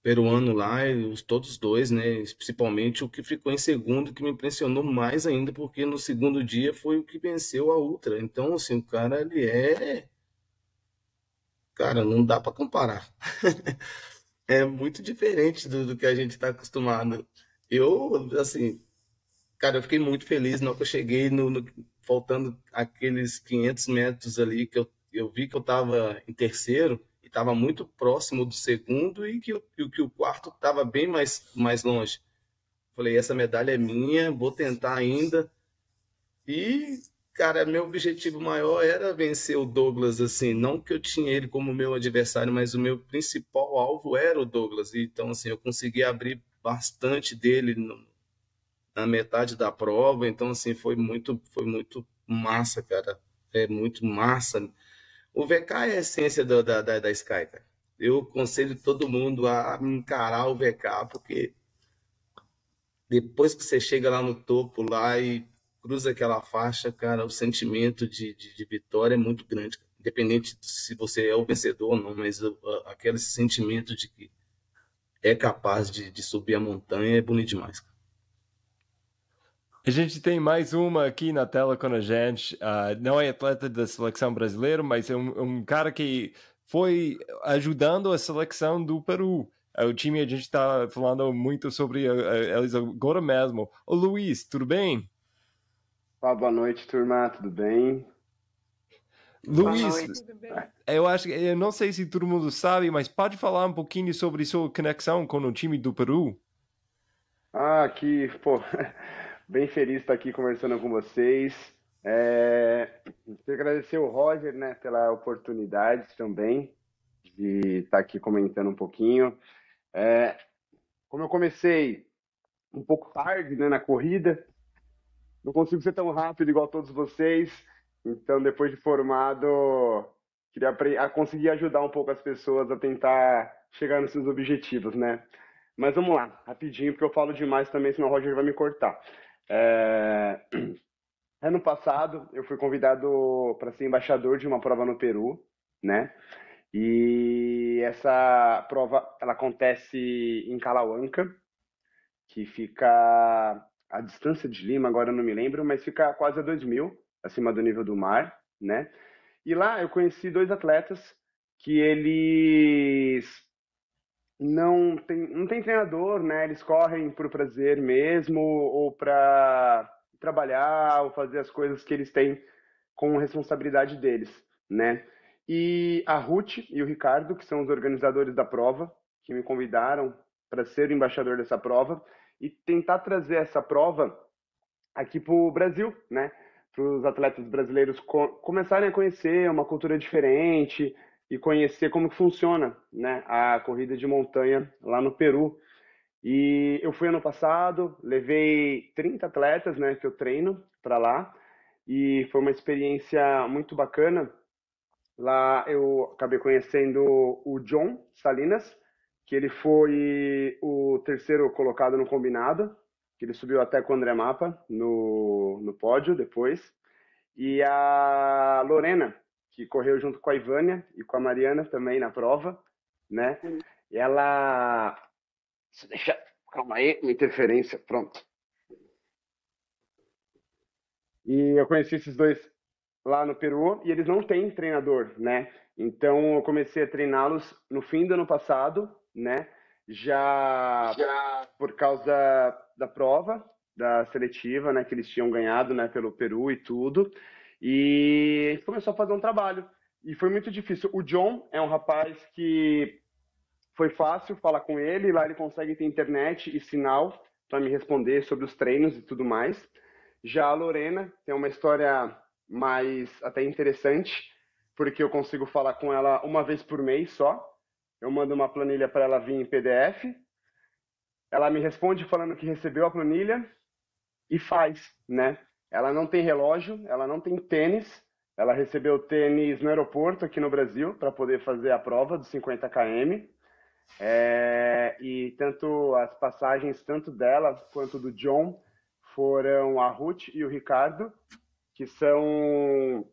peruano lá, os, todos dois, né? Principalmente o que ficou em segundo, que me impressionou mais ainda, porque no segundo dia foi o que venceu a Ultra. Então, assim, o cara, ele é. Cara, não dá para comparar. é muito diferente do, do que a gente está acostumado. Eu, assim, cara, eu fiquei muito feliz na hora que eu cheguei, no, no, faltando aqueles 500 metros ali, que eu, eu vi que eu tava em terceiro estava muito próximo do segundo e que, e que o quarto estava bem mais, mais longe. Falei, essa medalha é minha, vou tentar ainda. E, cara, meu objetivo maior era vencer o Douglas, assim, não que eu tinha ele como meu adversário, mas o meu principal alvo era o Douglas. E, então, assim, eu consegui abrir bastante dele no, na metade da prova, então, assim, foi muito, foi muito massa, cara. É muito massa o VK é a essência do, da, da, da Sky, cara. Eu aconselho todo mundo a encarar o VK, porque depois que você chega lá no topo lá e cruza aquela faixa, cara, o sentimento de, de, de vitória é muito grande, independente se você é o vencedor ou não, mas aquele sentimento de que é capaz de, de subir a montanha é bonito demais. Cara. A gente tem mais uma aqui na tela com a gente. Uh, não é atleta da seleção brasileira, mas é um, é um, cara que foi ajudando a seleção do Peru. Ah, o time, a gente está falando muito sobre eles agora mesmo. o Luiz, tudo bem? boa noite, turma, tudo bem? Luiz, eu acho eu não sei se todo mundo sabe, mas pode falar um pouquinho sobre sua conexão com o time do Peru? Ah, que, pô, bem feliz de estar aqui conversando com vocês. É, agradecer o Roger né, pela oportunidade também de estar aqui comentando um pouquinho. É, como eu comecei um pouco tarde né, na corrida, não consigo ser tão rápido igual todos vocês. Então, depois de formado, queria a conseguir ajudar um pouco as pessoas a tentar chegar nos seus objetivos, né? Mas vamos lá, rapidinho, porque eu falo demais também, senão o Roger vai me cortar. É... Ano passado, eu fui convidado para ser embaixador de uma prova no Peru, né? E essa prova ela acontece em Calauanca, que fica a distância de Lima, agora eu não me lembro, mas fica quase a mil acima do nível do mar, né? E lá eu conheci dois atletas que eles não tem, não tem treinador, né? Eles correm por prazer mesmo, ou para trabalhar, ou fazer as coisas que eles têm com responsabilidade deles, né? E a Ruth e o Ricardo, que são os organizadores da prova, que me convidaram para ser o embaixador dessa prova e tentar trazer essa prova aqui para o Brasil, né? Para os atletas brasileiros co começarem a conhecer uma cultura diferente, e conhecer como funciona né, a corrida de montanha lá no Peru. E eu fui ano passado, levei 30 atletas né, que eu treino para lá e foi uma experiência muito bacana. Lá eu acabei conhecendo o John Salinas, que ele foi o terceiro colocado no combinado, que ele subiu até com o André Mapa no, no pódio depois. E a Lorena, que correu junto com a Ivânia e com a Mariana também na prova, né? E uhum. ela. Deixa eu deixar. Calma aí, uma interferência, pronto. E eu conheci esses dois lá no Peru e eles não têm treinador, né? Então eu comecei a treiná-los no fim do ano passado, né? Já, Já, por causa da prova da seletiva, né? Que eles tinham ganhado, né? Pelo Peru e tudo. E começou a fazer um trabalho. E foi muito difícil. O John é um rapaz que foi fácil falar com ele, lá ele consegue ter internet e sinal para me responder sobre os treinos e tudo mais. Já a Lorena tem uma história mais até interessante, porque eu consigo falar com ela uma vez por mês só. Eu mando uma planilha para ela vir em PDF. Ela me responde falando que recebeu a planilha e faz, né? Ela não tem relógio, ela não tem tênis. Ela recebeu tênis no aeroporto aqui no Brasil para poder fazer a prova dos 50 km. É, e tanto as passagens, tanto dela quanto do John, foram a Ruth e o Ricardo, que são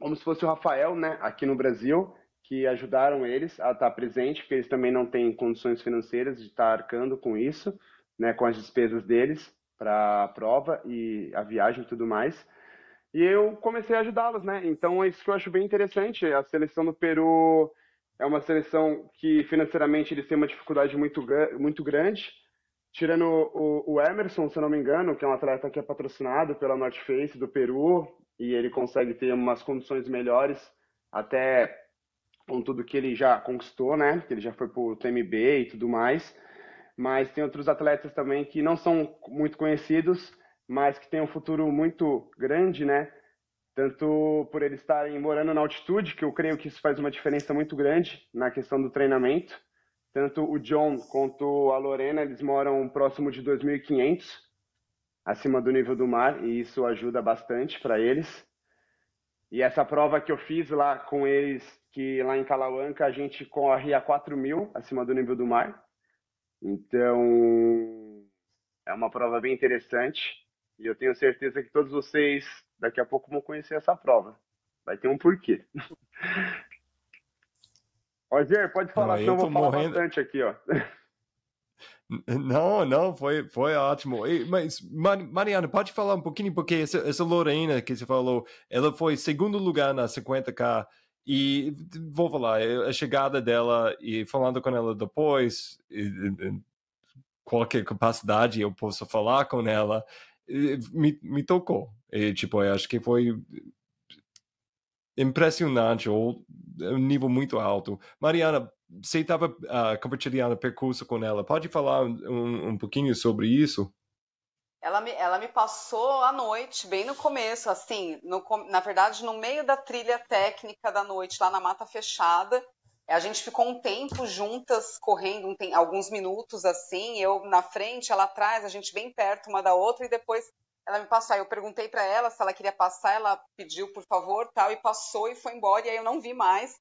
como se fosse o Rafael, né, aqui no Brasil, que ajudaram eles a estar tá presente, porque eles também não têm condições financeiras de estar tá arcando com isso, né, com as despesas deles para a prova e a viagem e tudo mais. E eu comecei a ajudá-los, né? Então é isso que eu acho bem interessante. A seleção do Peru é uma seleção que financeiramente eles têm uma dificuldade muito, muito grande. Tirando o, o Emerson, se eu não me engano, que é um atleta que é patrocinado pela North Face do Peru, e ele consegue ter umas condições melhores, até com tudo que ele já conquistou, né? Que ele já foi pro TMB e tudo mais mas tem outros atletas também que não são muito conhecidos, mas que têm um futuro muito grande, né? Tanto por eles estarem morando na altitude, que eu creio que isso faz uma diferença muito grande na questão do treinamento. Tanto o John quanto a Lorena, eles moram próximo de 2.500 acima do nível do mar, e isso ajuda bastante para eles. E essa prova que eu fiz lá com eles, que lá em Calauanca a gente corre a 4.000 acima do nível do mar, então, é uma prova bem interessante e eu tenho certeza que todos vocês daqui a pouco vão conhecer essa prova. Vai ter um porquê. Roger, pode falar, não, eu vou falar morrendo... bastante aqui, ó. Não, não, foi, foi ótimo. E, mas, Mariana, pode falar um pouquinho, porque essa, essa Lorena né, que você falou, ela foi segundo lugar na 50K e vou falar, eh, a chegada dela e falando com ela depois, e, e, qualquer capacidade eu posso falar com ela, me, me tocou. E, tipo, eu acho que foi impressionante, ou eh, um nível muito alto. Mariana, você estava uh, compartilhando percurso com ela, pode falar um, um pouquinho sobre isso? ela me, ela me passou à noite, bem no começo, assim, no, na verdade, no meio da trilha técnica da noite, lá na mata fechada. A gente ficou um tempo juntas, correndo um tem, alguns minutos assim, eu na frente, ela atrás, a gente bem perto uma da outra, e depois ela me passou. Aí eu perguntei para ela se ela queria passar, ela pediu por favor, tal, e passou e foi embora, e aí eu não vi mais.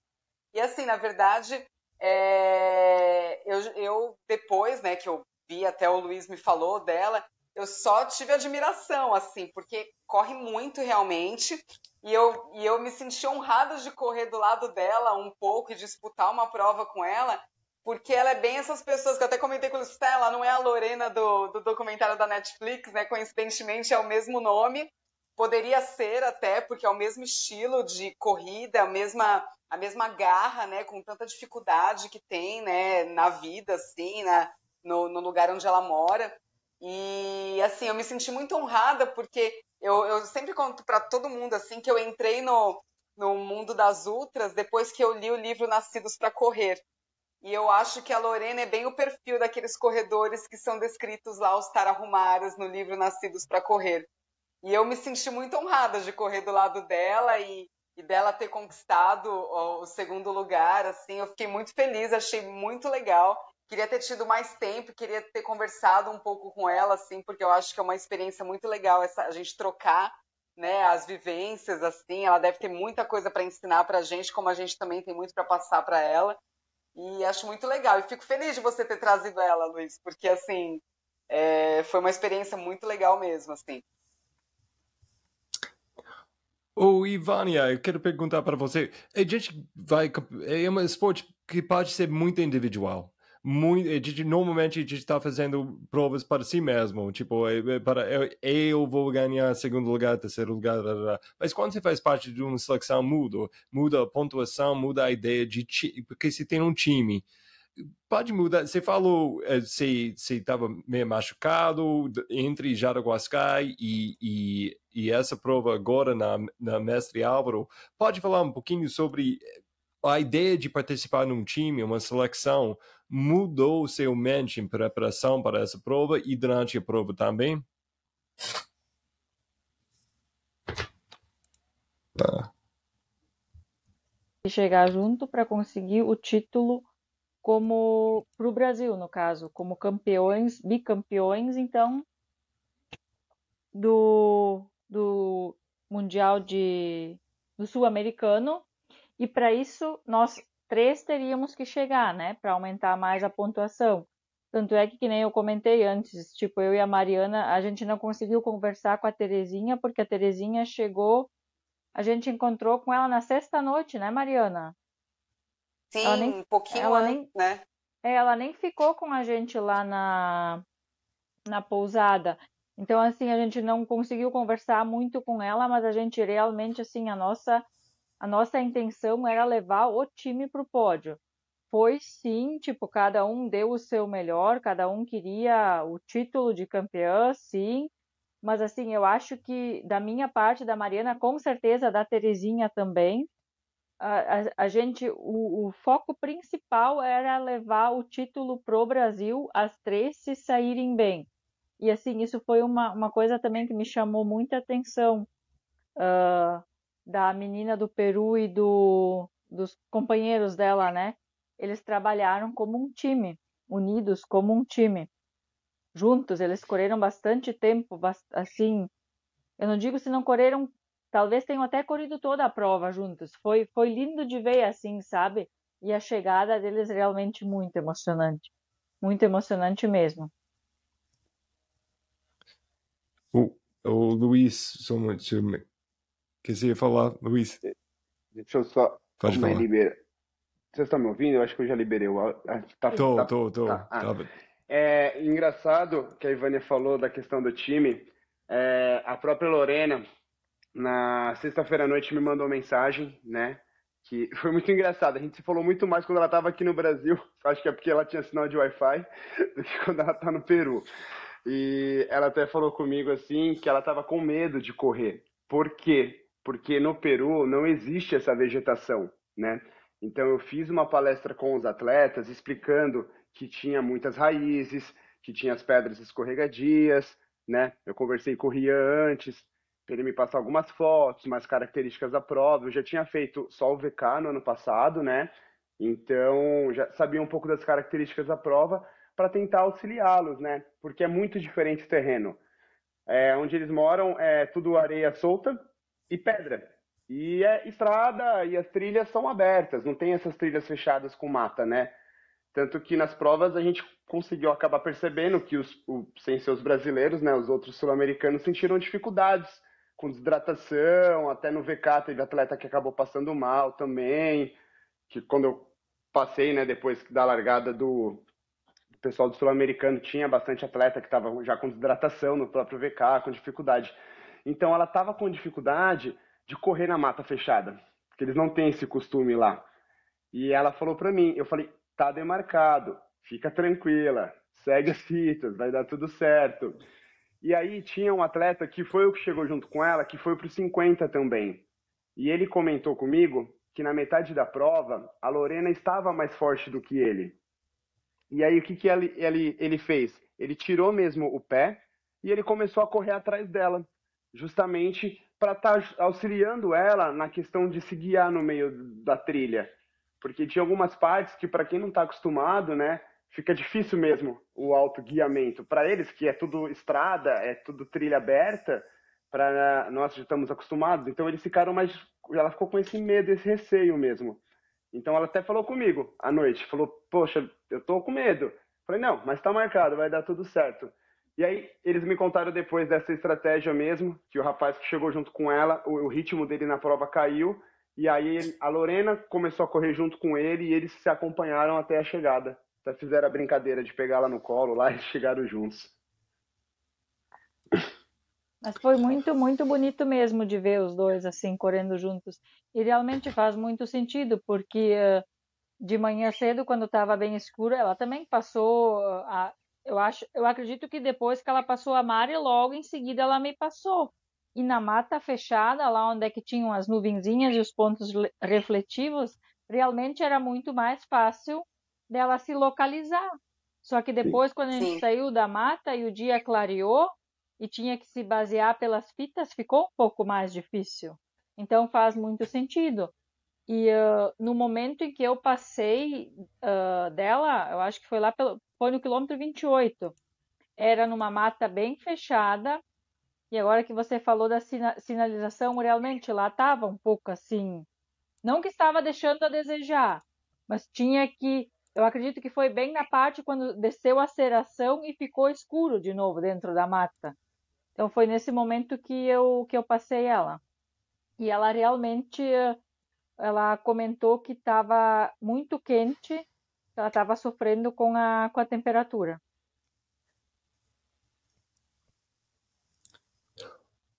E assim, na verdade, é... eu, eu depois, né, que eu vi, até o Luiz me falou dela, eu só tive admiração, assim, porque corre muito realmente. E eu, e eu me senti honrada de correr do lado dela um pouco e disputar uma prova com ela, porque ela é bem essas pessoas que eu até comentei com o Stella, não é a Lorena do, do documentário da Netflix, né? Coincidentemente é o mesmo nome. Poderia ser até, porque é o mesmo estilo de corrida, a mesma, a mesma garra, né? Com tanta dificuldade que tem, né? Na vida, assim, na, no, no lugar onde ela mora. E assim, eu me senti muito honrada porque eu, eu sempre conto para todo mundo assim que eu entrei no, no mundo das ultras depois que eu li o livro Nascidos para Correr. E eu acho que a Lorena é bem o perfil daqueles corredores que são descritos lá os Tarahumaras no livro Nascidos para Correr. E eu me senti muito honrada de correr do lado dela e, e dela ter conquistado o, o segundo lugar, assim, eu fiquei muito feliz, achei muito legal queria ter tido mais tempo, queria ter conversado um pouco com ela, assim, porque eu acho que é uma experiência muito legal essa, a gente trocar né, as vivências, assim. Ela deve ter muita coisa para ensinar para a gente, como a gente também tem muito para passar para ela. E acho muito legal. E fico feliz de você ter trazido ela, Luiz, porque, assim, é, foi uma experiência muito legal mesmo, assim. O Ivania, eu quero perguntar para você. A gente vai. É um esporte que pode ser muito individual muito, eh, de, normalmente a gente está fazendo provas para si mesmo, tipo, eh, eh, para eu, eu vou ganhar segundo lugar, terceiro lugar, blá, blá. mas quando você faz parte de uma seleção muda, muda a pontuação, muda a ideia de porque se tem um time, pode mudar. Você falou se estava meio machucado entre Jaraguascai e, e, e, essa prova agora na, na Mestre Álvaro. Pode falar um pouquinho sobre a ideia de participar num time, uma seleção, mudou seu mente em preparação para essa prova e durante a prova também? Tá. E chegar junto para conseguir o título como para o Brasil no caso, como campeões, bicampeões, então do do mundial de do sul-americano e para isso nós três teríamos que chegar, né, para aumentar mais a pontuação. Tanto é que, que nem eu comentei antes, tipo, eu e a Mariana, a gente não conseguiu conversar com a Terezinha, porque a Terezinha chegou, a gente encontrou com ela na sexta-noite, né, Mariana? Sim, ela nem, um pouquinho ela nem, né? É, ela nem ficou com a gente lá na, na pousada. Então, assim, a gente não conseguiu conversar muito com ela, mas a gente realmente, assim, a nossa a nossa intenção era levar o time para o pódio. Foi sim, tipo, cada um deu o seu melhor, cada um queria o título de campeã, sim. Mas assim, eu acho que da minha parte, da Mariana, com certeza, da Terezinha também, a, a, a, gente, o, o, foco principal era levar o título pro Brasil, as três se saírem bem. E assim, isso foi uma, uma coisa também que me chamou muita atenção. Uh, da menina do Peru e do, dos companheiros dela, né? Eles trabalharam como um time, unidos como um time. Juntos, eles correram bastante tempo, assim. Eu não digo se não correram, talvez tenham até corrido toda a prova juntos. Foi, foi lindo de ver assim, sabe? E a chegada deles realmente muito emocionante. Muito emocionante mesmo. O, o Luiz, someone to que você ia falar, Luiz? É, deixa eu só Pode é falar. Libera... Vocês estão me ouvindo? Eu acho que eu já liberei o áudio. Ah, tá, tô, tá, tô, tô. Tá. Ah. É engraçado que a Ivânia falou da questão do time. É, a própria Lorena, na sexta-feira à noite, me mandou mensagem, né? Que foi muito engraçado. A gente se falou muito mais quando ela estava aqui no Brasil. Acho que é porque ela tinha sinal de Wi-Fi do que quando ela está no Peru. E ela até falou comigo assim que ela estava com medo de correr. Por quê? porque no Peru não existe essa vegetação, né? Então eu fiz uma palestra com os atletas explicando que tinha muitas raízes, que tinha as pedras escorregadias, né? Eu conversei com o Rian antes, ele me passou algumas fotos, mais características da prova. Eu já tinha feito só o VK no ano passado, né? Então já sabia um pouco das características da prova para tentar auxiliá-los, né? Porque é muito diferente o terreno. É, onde eles moram é tudo areia solta, e pedra. E é estrada e as trilhas são abertas, não tem essas trilhas fechadas com mata, né? Tanto que nas provas a gente conseguiu acabar percebendo que os, o, sem ser os brasileiros, né, os outros sul-americanos sentiram dificuldades com desidratação, até no VK teve atleta que acabou passando mal também, que quando eu passei, né, depois da largada do, pessoal do sul-americano, tinha bastante atleta que estava já com desidratação no próprio VK, com dificuldade. Então ela estava com dificuldade de correr na mata fechada, porque eles não têm esse costume lá. E ela falou para mim, eu falei, tá demarcado, fica tranquila, segue as fitas, vai dar tudo certo. E aí tinha um atleta que foi o que chegou junto com ela, que foi para os 50 também. E ele comentou comigo que na metade da prova a Lorena estava mais forte do que ele. E aí o que, que ele, ele, ele fez? Ele tirou mesmo o pé e ele começou a correr atrás dela justamente para estar tá auxiliando ela na questão de se guiar no meio da trilha. Porque tinha algumas partes que, para quem não está acostumado, né, fica difícil mesmo o autoguiamento. Para eles, que é tudo estrada, é tudo trilha aberta, para nós já estamos acostumados, então eles ficaram mais. Ela ficou com esse medo, esse receio mesmo. Então ela até falou comigo à noite, falou: Poxa, eu tô com medo. Falei: Não, mas tá marcado, vai dar tudo certo. E aí eles me contaram depois dessa estratégia mesmo, que o rapaz que chegou junto com ela, o, o ritmo dele na prova caiu, e aí ele, a Lorena começou a correr junto com ele e eles se acompanharam até a chegada. Até fizeram a brincadeira de pegá-la no colo lá e chegaram juntos. Mas foi muito, muito bonito mesmo de ver os dois assim correndo juntos. E realmente faz muito sentido, porque eh, de manhã cedo, quando estava bem escuro, ela também passou eh, a eu acho, eu acredito que depois que ela passou a Mari, logo em seguida ela me passou. E na mata fechada, lá onde é que tinham as nuvenzinhas e os pontos refletivos, realmente era muito mais fácil dela se localizar. Só que depois, quando a gente Sim. saiu da mata e o dia clareou e tinha que se basear pelas fitas, ficou um pouco mais difícil. Então faz muito sentido. E uh, no momento em que eu passei uh, dela, eu acho que foi lá pelo, foi no quilômetro 28. Era numa mata bem fechada. E agora que você falou da sina sinalização, realmente lá estava um pouco assim. Não que estava deixando a desejar, mas tinha que. Eu acredito que foi bem na parte quando desceu a aceração e ficou escuro de novo dentro da mata. Então foi nesse momento que eu, que eu passei ela. E ela realmente ela comentou que estava muito quente ela estava sofrendo com a, com a temperatura.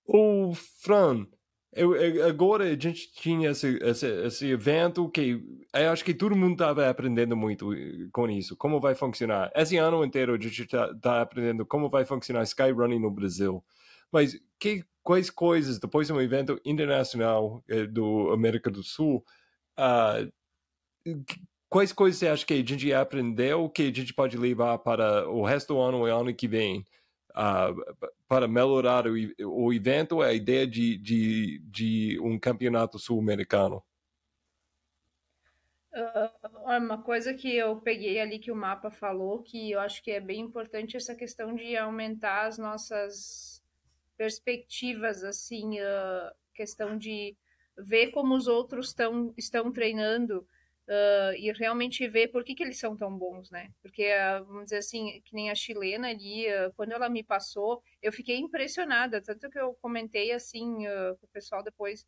O Fran, eu, eu, agora a gente tinha esse, esse, esse, evento que eu acho que todo mundo estava aprendendo muito eh, com isso, como vai funcionar. Esse ano inteiro a gente está tá aprendendo como vai funcionar Skyrunning no Brasil. Mas que, quais coisas, depois de um evento internacional eh, do América do Sul, uh, quais coisas você acha que a gente aprendeu que a gente pode levar para o resto do ano e ano que vem uh, para melhorar o, o evento, a ideia de, de, de um campeonato sul-americano? Uh, uma coisa que eu peguei ali que o mapa falou, que eu acho que é bem importante essa questão de aumentar as nossas perspectivas, assim, uh, questão de ver como os outros tão, estão treinando, uh, e realmente ver por que, que eles são tão bons, né? Porque, uh, vamos dizer assim, que nem a chilena ali, uh, quando ela me passou, eu fiquei impressionada, tanto que eu comentei assim ah, com o pessoal depois,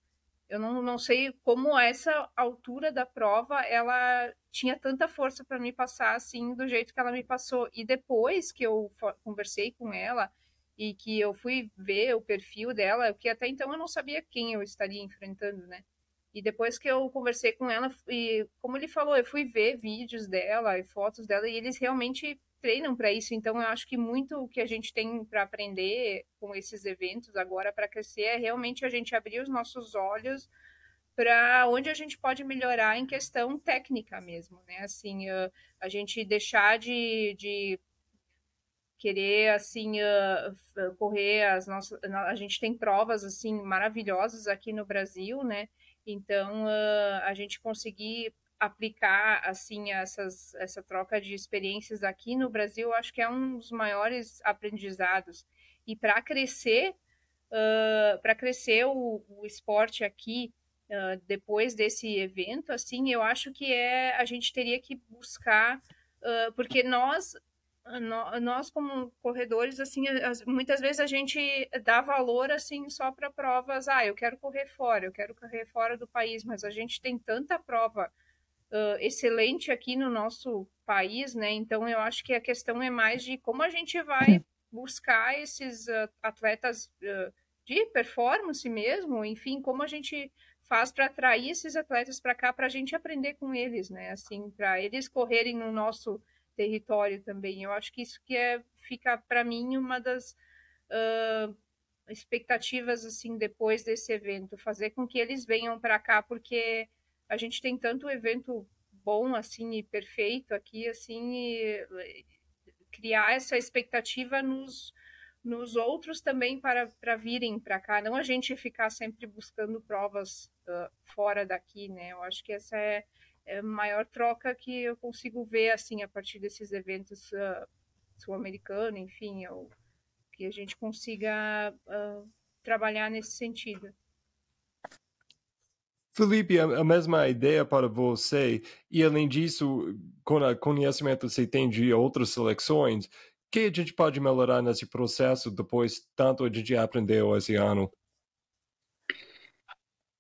eu não, não sei como essa altura da prova ela tinha tanta força para me passar assim do jeito que ela me passou. E depois que eu conversei com ela e que eu fui ver o perfil dela, que até então eu não sabia quem eu estaria enfrentando, né? E depois que eu conversei com ela, e como ele falou, eu fui ver vídeos dela e fotos dela, e eles realmente treinam para isso. Então, eu acho que muito o que a gente tem para aprender com esses eventos agora para crescer é realmente a gente abrir os nossos olhos para onde a gente pode melhorar em questão técnica mesmo, né? Assim, ah, a gente deixar de, de querer assim ah, correr as nossas a gente tem provas assim maravilhosas aqui no Brasil né então, a gente conseguir aplicar assim essas, essa troca de experiências aqui no Brasil, acho que é um dos maiores aprendizados. E para crescer, uh, para crescer o, o, esporte aqui uh, depois desse evento, assim, eu acho que é a gente teria que buscar, uh, porque nós nós como corredores assim muitas vezes a gente dá valor assim só para provas ah eu quero correr fora eu quero correr fora do país mas a gente tem tanta prova uh, excelente aqui no nosso país né então eu acho que a questão é mais de como a gente vai buscar esses uh, atletas uh, de performance mesmo enfim como a gente faz para atrair esses atletas para cá para a gente aprender com eles né assim para eles correrem no nosso território também. Eu acho que isso que é fica para mim uma das uh, expectativas assim depois desse evento, fazer com que eles venham para cá, porque a gente tem tanto evento bom assim e perfeito aqui assim e criar essa expectativa nos nos outros também para, para virem para cá, não a gente ficar sempre buscando provas uh, fora daqui, né? Eu acho que essa é, é maior troca que eu consigo ver assim a partir desses eventos uh, ah, sul-americanos, enfim, ou que a gente consiga uh, trabalhar nesse sentido. Felipe, a mesma ideia para você, e além disso, com o conhecimento que você tem de outras seleções, o que a gente pode melhorar nesse processo depois tanto a gente aprendeu esse ano?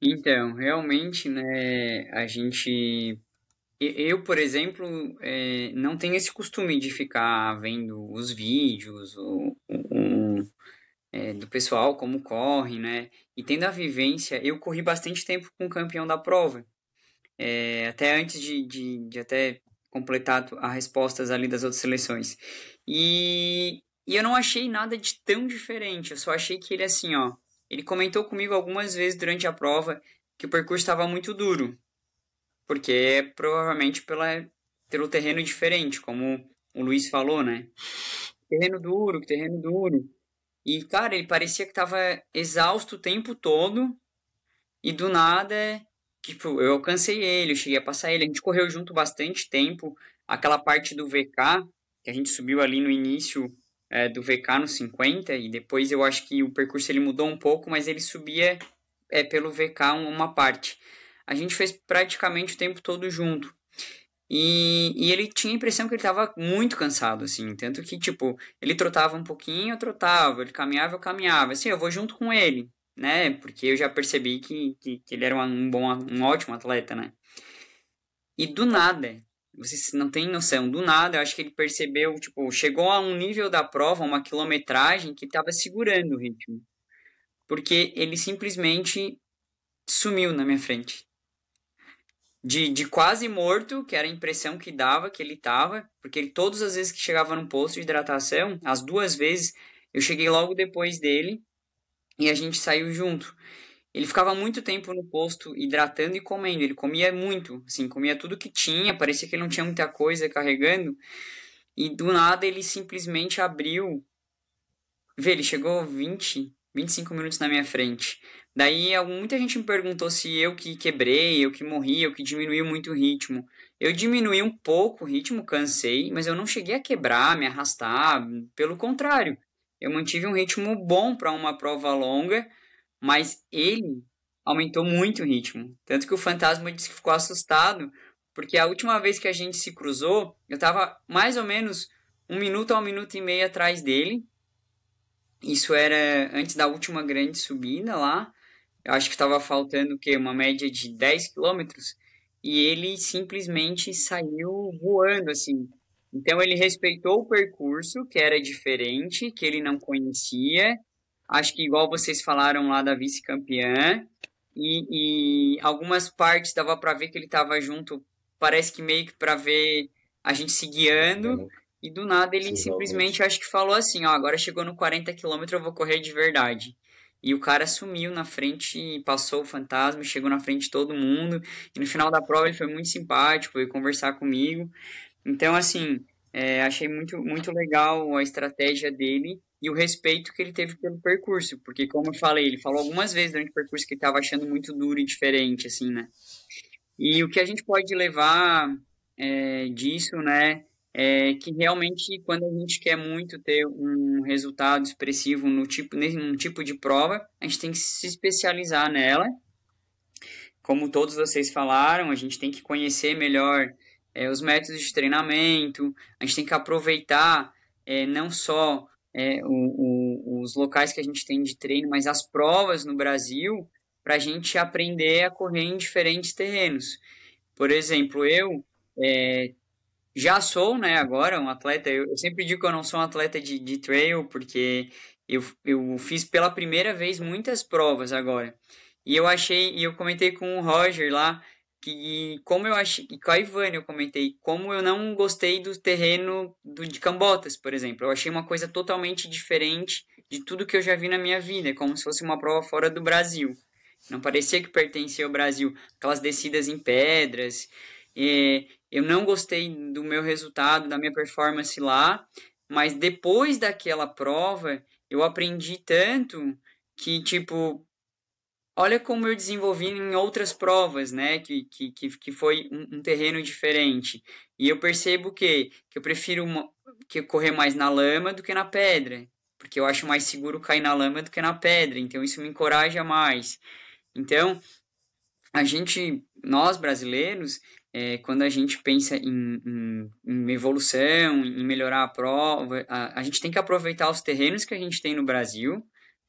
Então, realmente, né, a gente. Eu, por exemplo, é, não tenho esse costume de ficar vendo os vídeos é, do pessoal, como corre, né? E tendo a vivência, eu corri bastante tempo com o campeão da prova. É, até antes de, de, de até completar as respostas ali das outras seleções. E, e eu não achei nada de tão diferente, eu só achei que ele, assim, ó, ele comentou comigo algumas vezes durante a prova que o percurso estava muito duro, porque é provavelmente pela, pelo terreno diferente, como o Luiz falou, né? Terreno duro, terreno duro. E, cara, ele parecia que estava exausto o tempo todo, e do nada, tipo, eu alcancei ele, eu cheguei a passar ele. A gente correu junto bastante tempo, aquela parte do VK, que a gente subiu ali no início é, do VK no 50 e depois eu acho que o percurso ele mudou um pouco, mas ele subia é, pelo VK uma parte. A gente fez praticamente o tempo todo junto. E, e ele tinha a impressão que ele estava muito cansado, assim. Tanto que, tipo, ele trotava um pouquinho, eu trotava. Ele caminhava, eu caminhava. Assim, eu vou junto com ele, né? Porque eu já percebi que, que, que ele era um, bom, um ótimo atleta, né? E do nada, vocês não têm noção do nada. Eu acho que ele percebeu, tipo, chegou a um nível da prova, uma quilometragem, que estava segurando o ritmo. Porque ele simplesmente sumiu na minha frente. De, de quase morto, que era a impressão que dava que ele estava, porque ele, todas as vezes que chegava no posto de hidratação, as duas vezes, eu cheguei logo depois dele e a gente saiu junto. Ele ficava muito tempo no posto hidratando e comendo. Ele comia muito, assim, comia tudo que tinha, parecia que ele não tinha muita coisa carregando. E do nada ele simplesmente abriu. Vê, ele chegou 20, 25 minutos na minha frente. Daí muita gente me perguntou se eu que quebrei, eu que morri, eu que diminui muito o ritmo. Eu diminui um pouco o ritmo, cansei, mas eu não cheguei a quebrar, me arrastar, pelo contrário. Eu mantive um ritmo bom para uma prova longa mas ele aumentou muito o ritmo. Tanto que o fantasma disse que ficou assustado, porque a última vez que a gente se cruzou, eu estava mais ou menos um minuto a um minuto e meio atrás dele. Isso era antes da última grande subida lá. Eu acho que estava faltando o quê? Uma média de 10 quilômetros. E ele simplesmente saiu voando, assim. Então ele respeitou o percurso, que era diferente, que ele não conhecia, acho que igual vocês falaram lá da vice-campeã, e, e, algumas partes dava para ver que ele estava junto, parece que meio que para ver a gente se guiando, e do nada ele Sim, simplesmente acho que falou assim, ó, agora chegou no 40 km eu vou correr de verdade. E o cara sumiu na frente, passou o fantasma, chegou na frente de todo mundo. E no final da prova ele foi muito simpático, veio conversar comigo. Então, assim, é, achei muito, muito legal a estratégia dele e o respeito que ele teve pelo percurso, porque como eu falei, ele falou algumas vezes durante o percurso que estava achando muito duro e diferente, assim, né? E o que a gente pode levar é, disso, né, é que realmente quando a gente quer muito ter um resultado expressivo no tipo, num tipo de prova, a gente tem que se especializar nela. Como todos vocês falaram, a gente tem que conhecer melhor é, os métodos de treinamento, a gente tem que aproveitar é, não só é, o, o, os locais que a gente tem de treino, mas as provas no Brasil, para a gente aprender a correr em diferentes terrenos. Por exemplo, eu é, já sou, né, agora um atleta, eu, eu, sempre digo que eu não sou um atleta de, de trail, porque eu, eu fiz pela primeira vez muitas provas agora. E eu achei, e eu comentei com o Roger lá, que como eu achei, e com a Ivane eu comentei, como eu não gostei do terreno do, de Cambotas, por exemplo. Eu achei uma coisa totalmente diferente de tudo que eu já vi na minha vida, é como se fosse uma prova fora do Brasil. Não parecia que pertencia ao Brasil. Aquelas descidas em pedras. É, eu não gostei do meu resultado, da minha performance lá, mas depois daquela prova eu aprendi tanto que, tipo, olha como eu desenvolvi em outras provas, né? Que, que, que foi um, um terreno diferente. E eu percebo que, que eu prefiro uma, que correr mais na lama do que na pedra. Porque eu acho mais seguro cair na lama do que na pedra. Então isso me encoraja mais. Então, a gente, nós brasileiros, é, quando a gente pensa em, em, em evolução, em melhorar a prova, a, a, gente tem que aproveitar os terrenos que a gente tem no Brasil,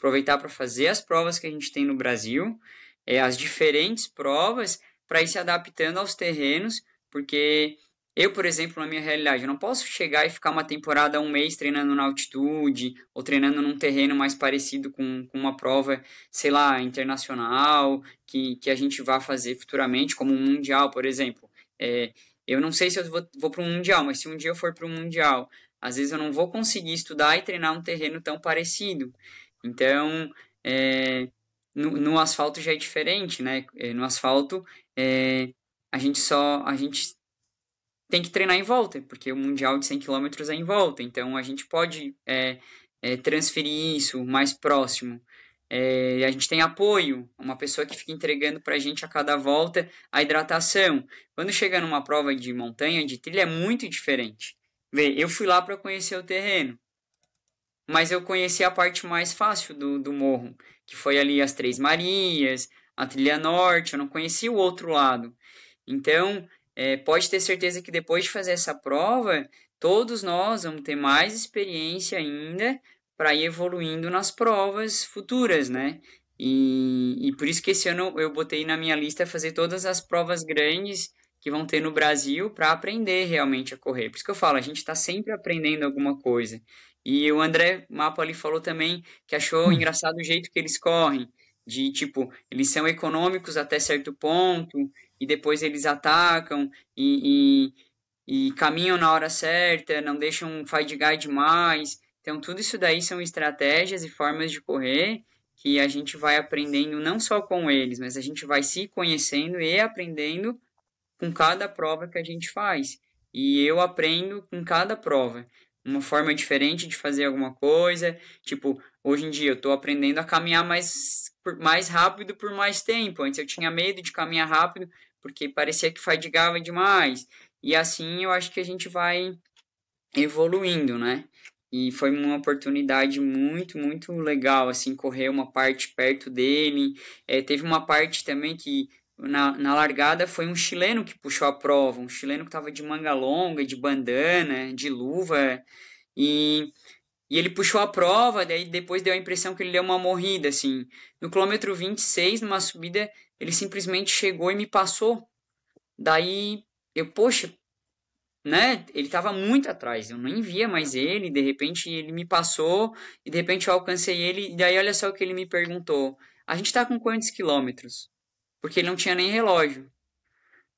aproveitar para fazer as provas que a gente tem no Brasil, é, as diferentes provas, para ir se adaptando aos terrenos, porque eu, por exemplo, na minha realidade, eu não posso chegar e ficar uma temporada, um mês treinando na altitude, ou treinando num terreno mais parecido com, com uma prova, sei lá, internacional, que, que a gente vá fazer futuramente, como um Mundial, por exemplo. É, eu não sei se eu vou, vou para um Mundial, mas se um dia eu for para um Mundial, às vezes eu não vou conseguir estudar e treinar um terreno tão parecido. Então, é, no, no, asfalto já é diferente, né? É, no asfalto, é, a gente só a gente tem que treinar em volta, porque o mundial de 100 km é em volta. Então, a gente pode é, é, transferir isso mais próximo. É, a gente tem apoio, uma pessoa que fica entregando para a gente a cada volta a hidratação. Quando chega numa prova de montanha, de trilha, é muito diferente. Vê, eu fui lá para conhecer o terreno. Mas eu conheci a parte mais fácil do, do morro, que foi ali as Três Marias, a Trilha Norte, eu não conheci o outro lado. Então, é, pode ter certeza que depois de fazer essa prova, todos nós vamos ter mais experiência ainda para ir evoluindo nas provas futuras, né? E, e por isso que esse ano eu botei na minha lista fazer todas as provas grandes que vão ter no Brasil para aprender realmente a correr. Por isso que eu falo, a gente está sempre aprendendo alguma coisa. E o André Mapa ali falou também que achou hum. engraçado o jeito que eles correm, de tipo, eles são econômicos até certo ponto, e depois eles atacam e, e, e caminham na hora certa, não deixam guy demais. Então, tudo isso daí são estratégias e formas de correr que a gente vai aprendendo não só com eles, mas a gente vai se conhecendo e aprendendo com cada prova que a gente faz. E eu aprendo com cada prova uma forma diferente de fazer alguma coisa. Tipo, hoje em dia eu tô aprendendo a caminhar mais, por, mais rápido por mais tempo. Antes eu tinha medo de caminhar rápido porque parecia que fadigava demais. E assim eu acho que a gente vai evoluindo, né? E foi uma oportunidade muito, muito legal, assim, correr uma parte perto dele. É, teve uma parte também que na, na largada foi um chileno que puxou a prova, um chileno que estava de manga longa, de bandana, de luva, e, e ele puxou a prova, daí depois deu a impressão que ele deu uma morrida, assim. No quilômetro 26, numa subida, ele simplesmente chegou e me passou. Daí eu, poxa, né? Ele estava muito atrás, eu nem via mais ele, de repente ele me passou, e de repente eu alcancei ele, e daí olha só o que ele me perguntou. A gente está com quantos quilômetros? Porque ele não tinha nem relógio.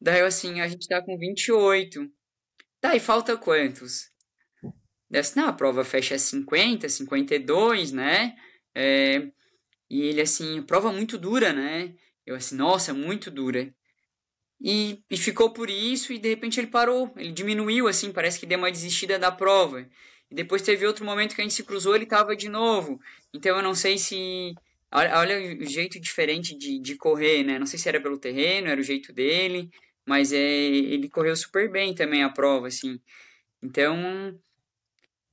Daí eu assim, a gente tá com 28. Tá, e falta quantos? Daí assim, não, a prova fecha 50, 52, né? É, e ele assim, prova muito dura, né? Eu assim, nossa, muito dura. E, e, ficou por isso e de repente ele parou, ele diminuiu assim, parece que deu uma desistida da prova. E depois teve outro momento que a gente se cruzou, ele estava de novo. Então eu não sei se Olha, olha o jeito diferente de, de correr, né? Não sei se era pelo terreno, era o jeito dele, mas é, ele correu super bem também a prova, assim. Então,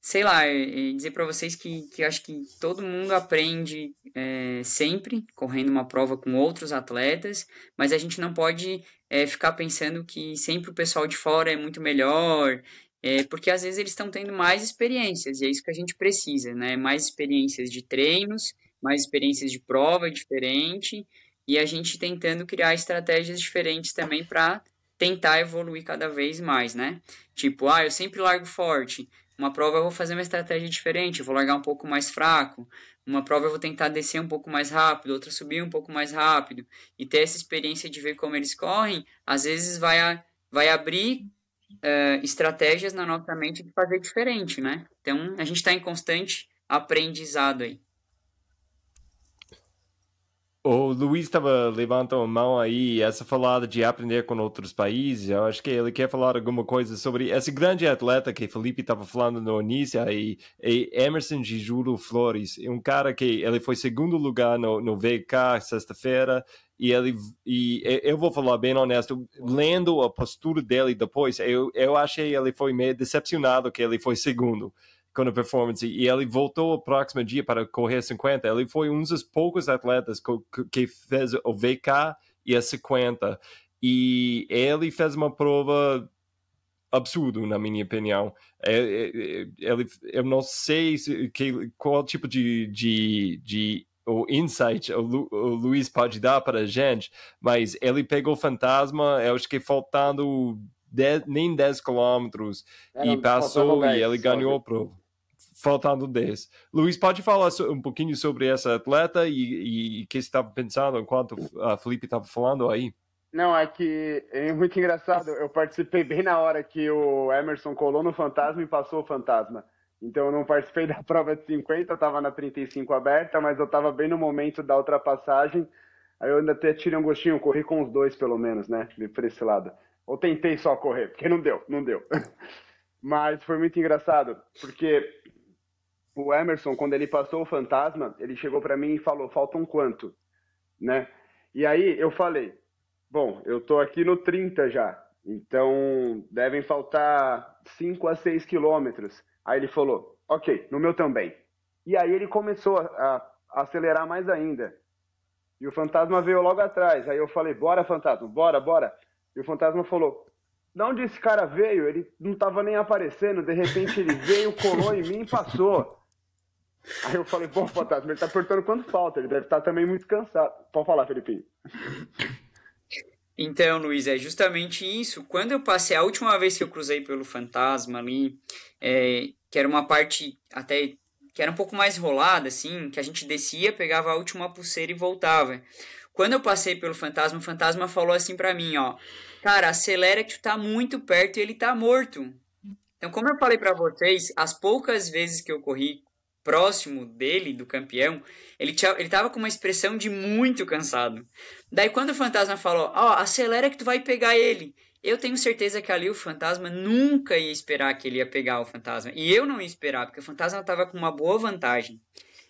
sei lá, é, é dizer para vocês que, que acho que todo mundo aprende é, sempre, correndo uma prova com outros atletas, mas a gente não pode é, ficar pensando que sempre o pessoal de fora é muito melhor, é, porque às vezes eles estão tendo mais experiências, e é isso que a gente precisa, né? Mais experiências de treinos, mais experiências de prova diferente e a gente tentando criar estratégias diferentes também para tentar evoluir cada vez mais, né? Tipo, ah, eu sempre largo forte. Uma prova eu vou fazer uma estratégia diferente, eu vou largar um pouco mais fraco. Uma prova eu vou tentar descer um pouco mais rápido, outra subir um pouco mais rápido. E ter essa experiência de ver como eles correm, às vezes vai, a, vai abrir uh, estratégias na nossa mente de fazer diferente, né? Então, a gente está em constante aprendizado aí. O Luiz estava levantando a mão aí, essa falada de aprender com outros países. Eu acho que ele quer falar alguma coisa sobre esse grande atleta que Felipe estava falando no início aí, Emerson Gijulo Flores, um cara que ele foi segundo lugar no, no VK sexta-feira e ele e eu vou falar bem honesto, lendo a postura dele depois, eu, eu achei ele foi meio decepcionado que ele foi segundo com a performance e ele voltou o próximo dia para correr 50. Ele foi um dos poucos atletas que fez o VK e a 50 e ele fez uma prova absurdo na minha opinião é, é, é, ele eu não sei se, que, qual tipo de, de, de o insight o, Lu, o, Luiz pode dar para a gente mas ele pegou o fantasma eu acho que faltando nem 10 quilômetros e passou e ele ganhou a prova faltando 10. Luiz, pode falar um pouquinho sobre essa atleta e o que você estava pensando enquanto a Felipe estava falando aí? Não, é que é muito engraçado. Eu participei bem na hora que o Emerson colou no fantasma e passou o fantasma. Então eu não participei da prova de 50, estava na 35 aberta, mas eu estava bem no momento da ultrapassagem. Aí eu ainda até tirei um gostinho, corri com os dois pelo menos, né? Por esse lado. Ou tentei só correr, porque não deu, não deu. Mas foi muito engraçado, porque o Emerson, quando ele passou o fantasma, ele chegou para mim e falou: falta um quanto? Né? E aí eu falei: bom, eu tô aqui no 30 já, então devem faltar 5 a 6 quilômetros. Aí ele falou: ok, no meu também. E aí ele começou a, a acelerar mais ainda. E o fantasma veio logo atrás. Aí eu falei: bora, fantasma, bora, bora. E o fantasma falou: de onde esse cara veio, ele não estava nem aparecendo, de repente ele veio, colou em mim e passou. Aí eu falei, bom, Fantasma, ele tá perguntando quanto falta, ele deve estar tá também muito cansado. Pode falar, Felipe. Então, Luiz, é justamente isso. Quando eu passei, a última vez que eu cruzei pelo Fantasma ali, é, que era uma parte até que era um pouco mais rolada, assim, que a gente descia, pegava a última pulseira e voltava. Quando eu passei pelo fantasma, o fantasma falou assim para mim, ó, cara, acelera que tu tá muito perto e ele tá morto. Então, como eu falei para vocês, as poucas vezes que eu corri próximo dele, do campeão, ele, tinha, ele tava com uma expressão de muito cansado. Daí quando o fantasma falou, ó, oh, acelera que tu vai pegar ele. Eu tenho certeza que ali o fantasma nunca ia esperar que ele ia pegar o fantasma. E eu não ia esperar, porque o fantasma tava com uma boa vantagem.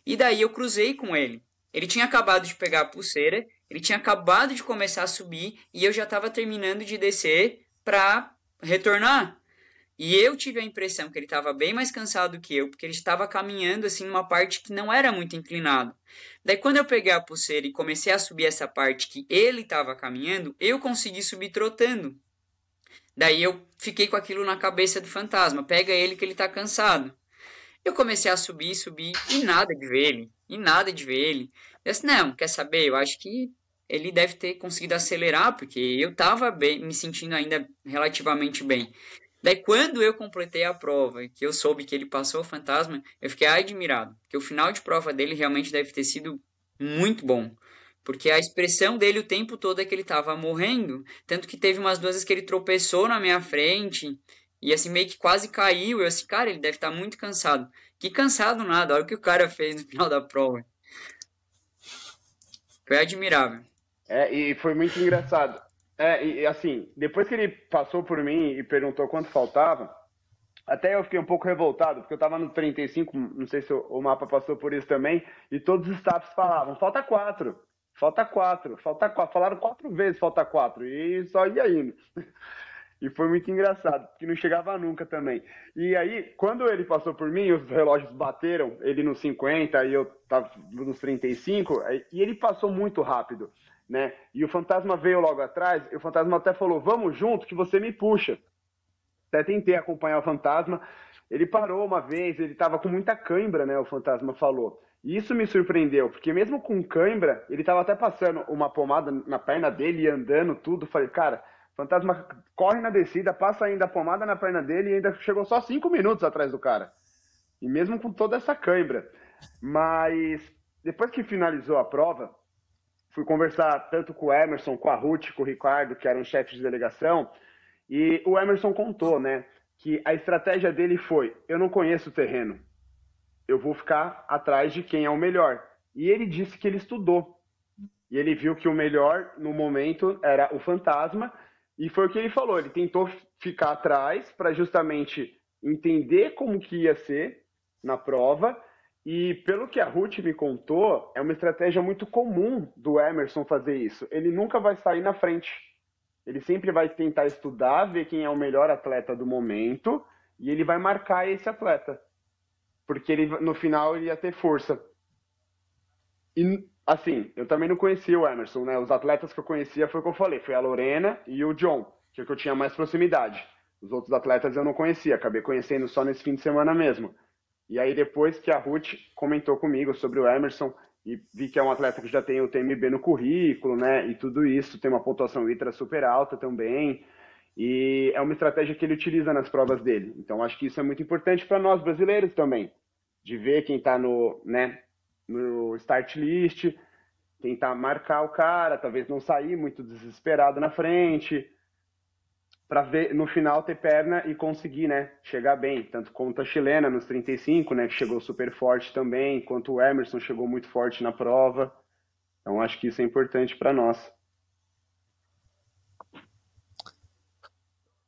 E daí eu cruzei com ele. Ele tinha acabado de pegar a pulseira, ele tinha acabado de começar a subir e eu já estava terminando de descer para retornar. E eu tive a impressão que ele estava bem mais cansado que eu, porque ele estava caminhando assim numa parte que não era muito inclinada. Daí quando eu peguei a pulseira e comecei a subir essa parte que ele estava caminhando, eu consegui subir trotando. Daí eu fiquei com aquilo na cabeça do fantasma, pega ele que ele está cansado. Eu comecei a subir, subir e nada de ver ele, e nada de ver ele. Eu disse, não, quer saber, eu acho que ele deve ter conseguido acelerar, porque eu estava me sentindo ainda relativamente bem. Daí quando eu completei a prova e que eu soube que ele passou o fantasma, eu fiquei admirado, que o final de prova dele realmente deve ter sido muito bom. Porque a expressão dele o tempo todo é que ele estava morrendo, tanto que teve umas duas vezes que ele tropeçou na minha frente e assim meio que quase caiu. Eu assim, cara, ele deve estar tá muito cansado. Que cansado nada, olha o que o cara fez no final da prova. Foi admirável. É, e foi muito engraçado. É, e assim, depois que ele passou por mim e perguntou quanto faltava, até eu fiquei um pouco revoltado, porque eu tava no 35, não sei se o mapa passou por isso também, e todos os staffs falavam, falta quatro, falta quatro, falta quatro, falaram quatro vezes falta quatro, e só ia indo. E foi muito engraçado, porque não chegava nunca também. E aí, quando ele passou por mim, os relógios bateram, ele nos 50 e eu tava nos 35, e ele passou muito rápido né? E o fantasma veio logo atrás, e o fantasma até falou: "Vamos junto que você me puxa". Até tentei acompanhar o fantasma. Ele parou uma vez, ele estava com muita cãibra, né, o fantasma falou. E isso me surpreendeu, porque mesmo com cãibra, ele estava até passando uma pomada na perna dele e andando tudo. Falei: "Cara, fantasma corre na descida, passa ainda a pomada na perna dele e ainda chegou só cinco minutos atrás do cara". E mesmo com toda essa cãibra. Mas depois que finalizou a prova, fui conversar tanto com o Emerson, com a Ruth, com o Ricardo, que eram chefes de delegação, e o Emerson contou, né, que a estratégia dele foi: eu não conheço o terreno, eu vou ficar atrás de quem é o melhor. E ele disse que ele estudou. E ele viu que o melhor no momento era o fantasma, e foi o que ele falou, ele tentou ficar atrás para justamente entender como que ia ser na prova e pelo que a Ruth me contou, é uma estratégia muito comum do Emerson fazer isso. Ele nunca vai sair na frente. Ele sempre vai tentar estudar, ver quem é o melhor atleta do momento e ele vai marcar esse atleta. Porque ele no final ele ia ter força. E assim, eu também não conhecia o Emerson, né? Os atletas que eu conhecia foi o que eu falei, foi a Lorena e o John, que é o que eu tinha mais proximidade. Os outros atletas eu não conhecia, acabei conhecendo só nesse fim de semana mesmo. E aí depois que a Ruth comentou comigo sobre o Emerson e vi que é um atleta que já tem o TMB no currículo, né? E tudo isso, tem uma pontuação ITRA super alta também. E é uma estratégia que ele utiliza nas provas dele. Então acho que isso é muito importante para nós brasileiros também, de ver quem está no, né, no start list, tentar tá, marcar o cara, talvez não sair muito desesperado na frente, para ver no final ter perna e conseguir, né, chegar bem, tanto quanto a chilena nos 35, né, que chegou super forte também, quanto o Emerson chegou muito forte na prova. Então acho que isso é importante para nós.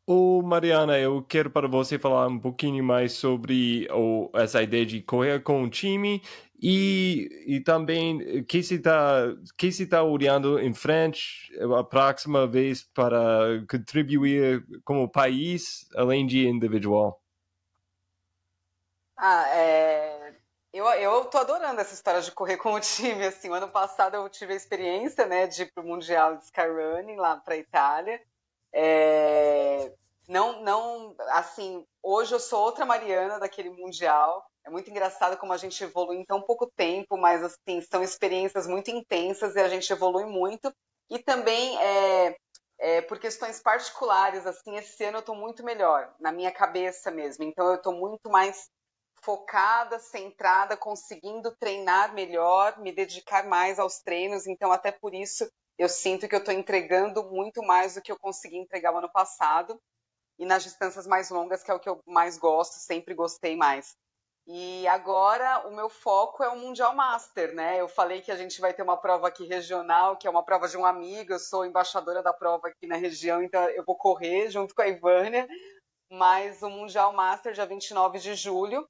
Ô Mariana, eu quero para você falar um pouquinho mais sobre o, essa ideia de correr com o time e, e também eh, que se está se tá olhando em frente eh, a próxima vez para contribuir como país além de individual. Ah, é... eu eu tô adorando essa história de correr com o time assim. Ano passado eu tive a experiência né de ir para o mundial de skyrunning lá para Itália é, não, não, assim, hoje eu sou outra Mariana daquele mundial. É muito engraçado como a gente evolui em tão pouco tempo, mas assim, são experiências muito intensas e a gente evolui muito. E também é, é, por questões particulares, assim, esse ano eu estou muito melhor, na minha cabeça mesmo. Então eu estou muito mais focada, centrada, conseguindo treinar melhor, me dedicar mais aos treinos. Então, até por isso, eu sinto que eu estou entregando muito mais do que eu consegui entregar no ano passado. E nas distâncias mais longas, que é o que eu mais gosto, sempre gostei mais. E agora o meu foco é o Mundial Master, né? Eu falei que a gente vai ter uma prova aqui regional, que é uma prova de um amigo, eu sou embaixadora da prova aqui na região, então eu vou correr junto com a Ivânia. Mas o Mundial Master, dia 29 de julho,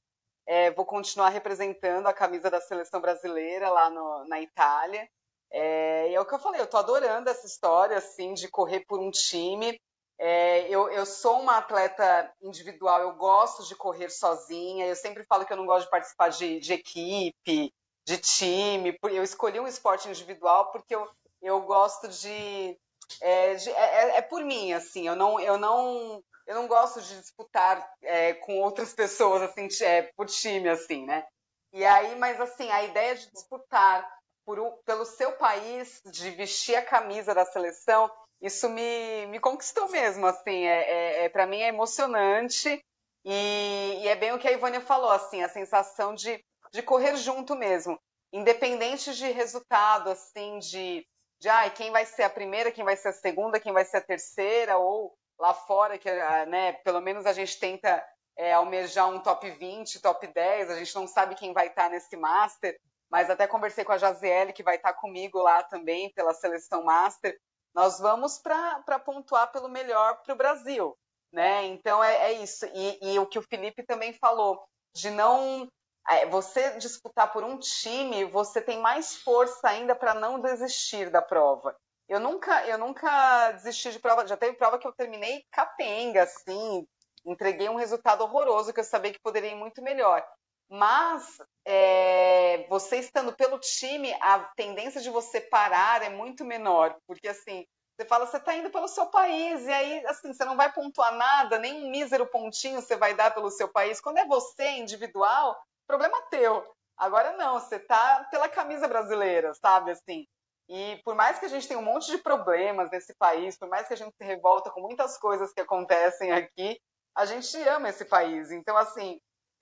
é, vou continuar representando a camisa da seleção brasileira lá no, na Itália. É, e é o que eu falei, eu tô adorando essa história, assim, de correr por um time. É, eu, eu sou uma atleta individual, eu gosto de correr sozinha, eu sempre falo que eu não gosto de participar de, de equipe, de time, eu escolhi um esporte individual porque eu, eu gosto de... É, de, é, é, é por mim, assim, eu não, eu não, eu não gosto de disputar é, com outras pessoas, assim, é, por time, assim, né? E aí, mas assim, a ideia de disputar por um, pelo seu país, de vestir a camisa da seleção, isso me, me conquistou mesmo, assim, é, é, é para mim é emocionante e, e, é bem o que a Ivânia falou, assim, a sensação de, de correr junto mesmo, independente de resultado, assim, de, de ai, quem vai ser a primeira, quem vai ser a segunda, quem vai ser a terceira, ou lá fora, que ah, né, pelo menos a gente tenta é, almejar um top 20, top 10, a gente não sabe quem vai estar tá nesse Master, mas até conversei com a Jaziele, que vai estar comigo lá também pela seleção master. Nós vamos para pontuar pelo melhor para o Brasil, né? Então é, é isso. E, e, o que o Felipe também falou, de não. É, você disputar por um time, você tem mais força ainda para não desistir da prova. Eu nunca, eu nunca desisti de prova. Já teve prova que eu terminei capenga, assim, entreguei um resultado horroroso que eu sabia que poderia ir muito melhor. Mas é, você estando pelo time, a tendência de você parar é muito menor, porque assim, você fala, você está indo pelo seu país, e aí, assim, você não vai pontuar nada, nem um mísero pontinho você vai dar pelo seu país. Quando é você, individual, problema teu. Agora não, você está pela camisa brasileira, sabe, assim. E por mais que a gente tenha um monte de problemas nesse país, por mais que a gente se revolta com muitas coisas que acontecem aqui, a gente ama esse país. Então, assim,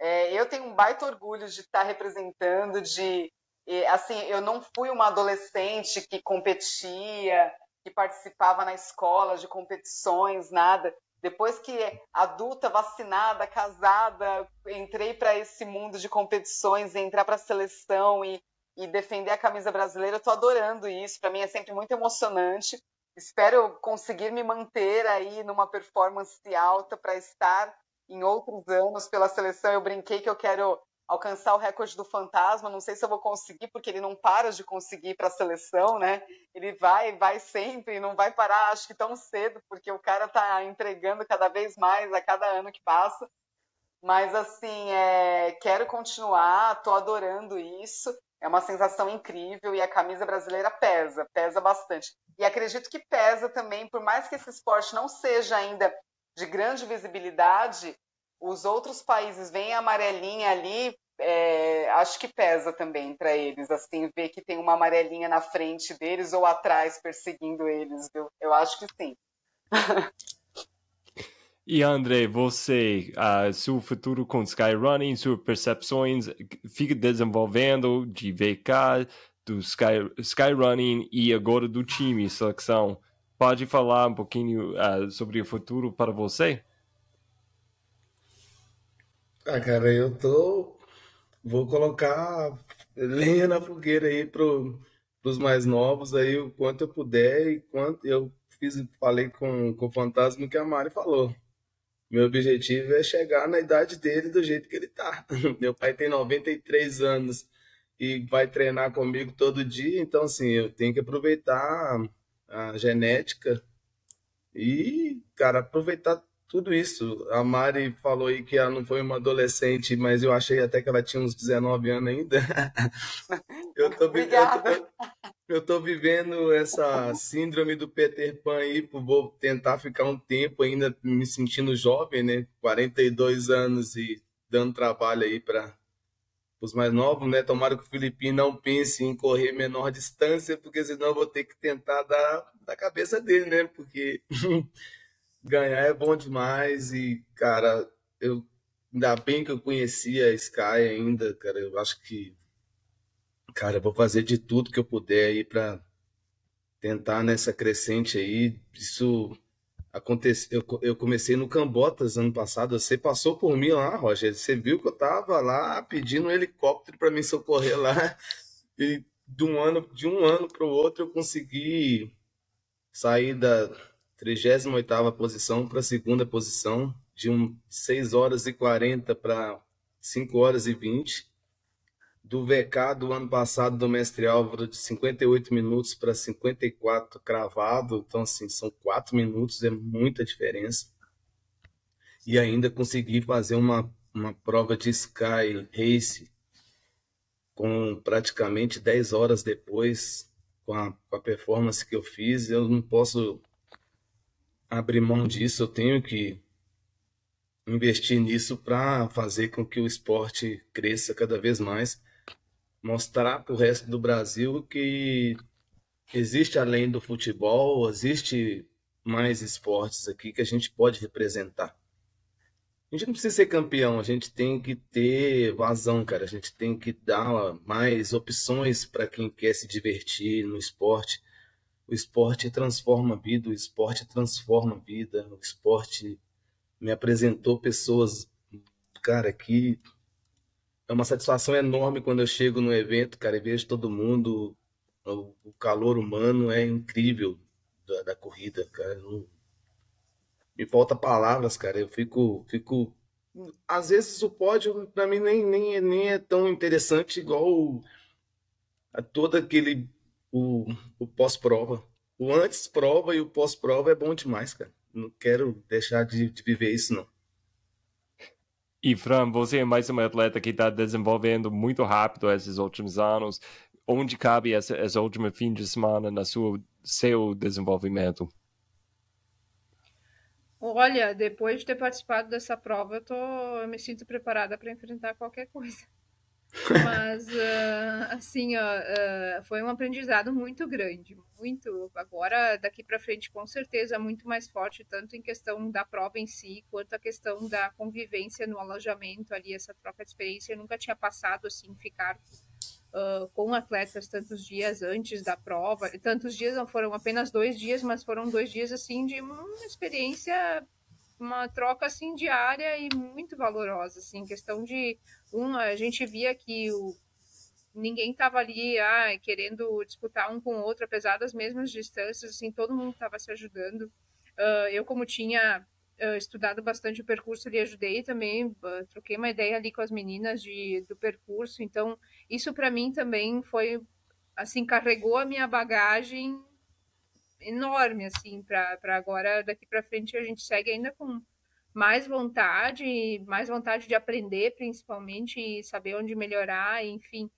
é, eu tenho um baita orgulho de estar tá representando, de assim, eu não fui uma adolescente que competia, que participava na escola de competições, nada. Depois que adulta, vacinada, casada, entrei para esse mundo de competições, entrar para a seleção e, e, defender a camisa brasileira, eu tô adorando isso. Para mim é sempre muito emocionante. Espero conseguir me manter aí numa performance alta para estar em outros anos pela seleção. Eu brinquei que eu quero alcançar o recorde do Fantasma. Não sei se eu vou conseguir, porque ele não para de conseguir para a seleção, né? Ele vai, vai sempre, não vai parar, acho que tão cedo, porque o cara está entregando cada vez mais a cada ano que passa. Mas, assim, é... quero continuar, estou adorando isso. É uma sensação incrível e a camisa brasileira pesa, pesa bastante. E acredito que pesa também, por mais que esse esporte não seja ainda de grande visibilidade, os outros países veem a amarelinha ali, é, acho que pesa também para eles, assim, ver que tem uma amarelinha na frente deles ou atrás perseguindo eles, viu? Eu acho que sim. E André, você, uh, ah, seu futuro com Skyrunning, suas percepções, fica desenvolvendo de VK, do Sky, Skyrunning e agora do time, seleção pode falar um pouquinho uh, sobre o futuro para você? Ah, cara, eu tô. Vou colocar lenha na fogueira aí pro, pros mais novos aí, o quanto eu puder e quanto eu fiz, falei com, com o fantasma que a Mari falou. Meu objetivo é chegar na idade dele do jeito que ele tá. Meu pai tem 93 anos e vai treinar comigo todo dia, então assim, eu tenho que aproveitar a genética e, cara, aproveitar tudo isso. A Mari falou aí que ela não foi uma adolescente, mas eu achei até que ela tinha uns 19 anos ainda. eu, tô vivendo, eu, tô, eu tô vivendo essa síndrome do Peter Pan aí, vou tentar ficar um tempo ainda me sentindo jovem, né? 42 anos e dando trabalho aí para os mais novos, né? Tomara que o Filipinho não pense em correr menor distância, porque senão eu vou ter que tentar dar da cabeça dele, né? Porque ganhar é bom demais e, cara, eu ainda bem que eu conhecia a Sky ainda, cara. Eu acho que, cara, eu vou fazer de tudo que eu puder aí para tentar nessa crescente aí. Isso aconteceu, eu, comecei no Cambotas ano passado, você passou por mim lá, Rocha, você viu que eu tava lá pedindo um helicóptero para me socorrer lá, e de um ano de um ano para o outro eu consegui sair da 38ª posição para a segunda posição, de um 6 horas e 40 para 5 horas e 20, do VK do ano passado do mestre Álvaro de 58 minutos para 54 cravado. Então, assim, são quatro minutos, é muita diferença. E ainda consegui fazer uma, uma prova de Sky Race com praticamente 10 horas depois, com a, com a performance que eu fiz. Eu não posso abrir mão disso, eu tenho que investir nisso para fazer com que o esporte cresça cada vez mais mostrar para o resto do Brasil que existe além do futebol, existe mais esportes aqui que a gente pode representar. A gente não precisa ser campeão, a gente tem que ter vazão, cara. A gente tem que dar mais opções para quem quer se divertir no esporte. O esporte transforma a vida, o esporte transforma a vida, o esporte me apresentou pessoas, cara, que uma satisfação enorme quando eu chego no evento, cara, e vejo todo mundo. O, calor humano é incrível da, da corrida, cara. Não, me falta palavras, cara. Eu fico, fico. Às vezes o pódio pra mim nem, nem, nem é tão interessante igual a todo aquele o, o pós-prova. O antes-prova e o pós-prova é bom demais, cara. Não quero deixar de, de viver isso, não. E Fran, você é mais uma atleta que está desenvolvendo muito rápido esses últimos anos. Onde cabe esse, esse último fim de semana na sua seu desenvolvimento? Olha, depois de ter participado dessa prova, eu, tô, eu me sinto preparada para enfrentar qualquer coisa. Mas, uh, assim, ó, uh, foi um aprendizado muito grande, muito. Agora, daqui para frente, com certeza, muito mais forte, tanto em questão da prova em si, quanto a questão da convivência no alojamento ali, essa troca de experiência. Eu nunca tinha passado, assim, ficar uh, com atletas tantos dias antes da prova. Tantos dias não foram apenas dois dias, mas foram dois dias, assim, de uma experiência uma troca assim diária e muito valorosa, assim, questão de uma, a gente via que o ninguém estava ali ah, querendo disputar um com o outro, apesar das mesmas distâncias, assim, todo mundo estava se ajudando. Uh, eu, como tinha uh, estudado bastante o percurso, lhe ajudei também, uh, troquei uma ideia ali com as meninas de, do percurso, então isso para mim também foi, assim, carregou a minha bagagem enorme, assim, para agora, daqui para frente a gente segue ainda com mais vontade, mais vontade de aprender, principalmente, e saber onde melhorar, enfim.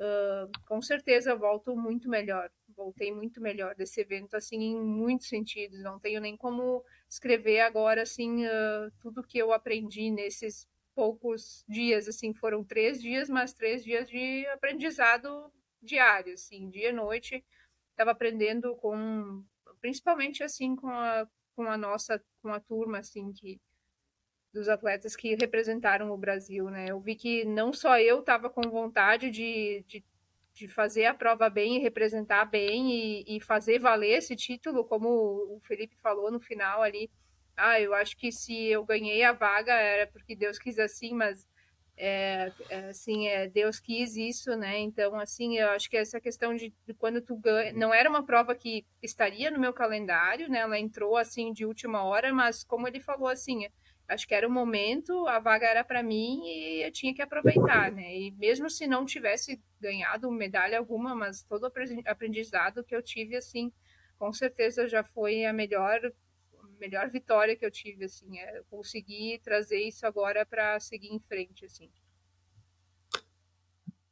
Uh, com certeza volto muito melhor, voltei muito melhor desse evento, assim, em muitos sentidos. Não tenho nem como escrever agora, assim, uh, tudo que eu aprendi nesses poucos dias, assim, foram três dias, mas três dias de aprendizado diário, assim, dia e noite. Estava aprendendo com principalmente assim com a, com a nossa, com a turma assim que dos atletas que representaram o Brasil, né? Eu vi que não só eu estava com vontade de, de, de, fazer a prova bem representar bem e, e fazer valer esse título, como o Felipe falou no final ali. Ah, eu acho que se eu ganhei a vaga era porque Deus quis assim, mas é, é, assim, é, Deus quis isso, né? Então, assim, eu acho que essa questão de, de, quando tu ganha, não era uma prova que estaria no meu calendário, né? Ela entrou assim de última hora, mas como ele falou assim, acho que era o momento, a vaga era para mim e eu tinha que aproveitar, né? E mesmo se não tivesse ganhado medalha alguma, mas todo o aprendizado que eu tive assim, com certeza já foi a melhor melhor vitória que eu tive, assim, é conseguir trazer isso agora para seguir em frente, assim.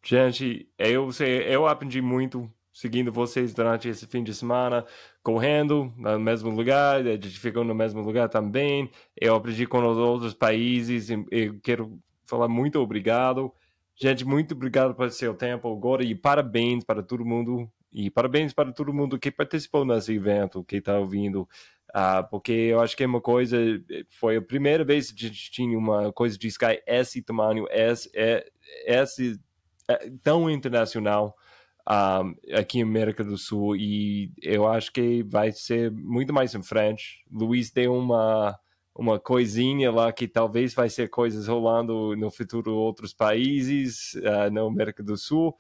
Gente, eu sei, eu aprendi muito seguindo vocês durante esse fim de semana, correndo no mesmo lugar, é, a no mesmo lugar também. Eu aprendi com os outros países e eu quero falar muito obrigado. Gente, muito obrigado pelo seu tempo agora e parabéns para todo mundo. E parabéns para todo mundo que participou nesse evento, que está ouvindo. Uh, porque eu acho que é uma coisa, foi a primeira vez que a gente tinha uma coisa de Sky esse tamanho, esse, é, esse é, tão internacional um, ah, aqui em América do Sul e eu acho que vai ser muito mais em frente. Luiz tem uma uma coisinha lá que talvez vai ser coisas rolando no futuro outros países uh, na América do Sul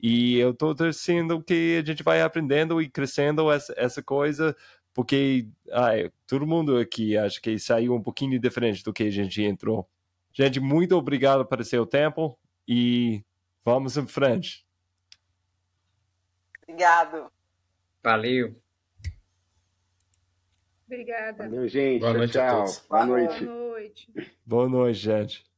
e eu estou torcendo que a gente vai aprendendo e crescendo essa, essa coisa porque ai, todo mundo aqui acho que saiu é um pouquinho diferente do que a gente entrou. Gente, muito obrigado por seu tempo e vamos em frente. Obrigado. Valeu. Obrigada. Valeu, gente. Boa noite tchau. Boa noite. Boa noite. Boa noite, gente.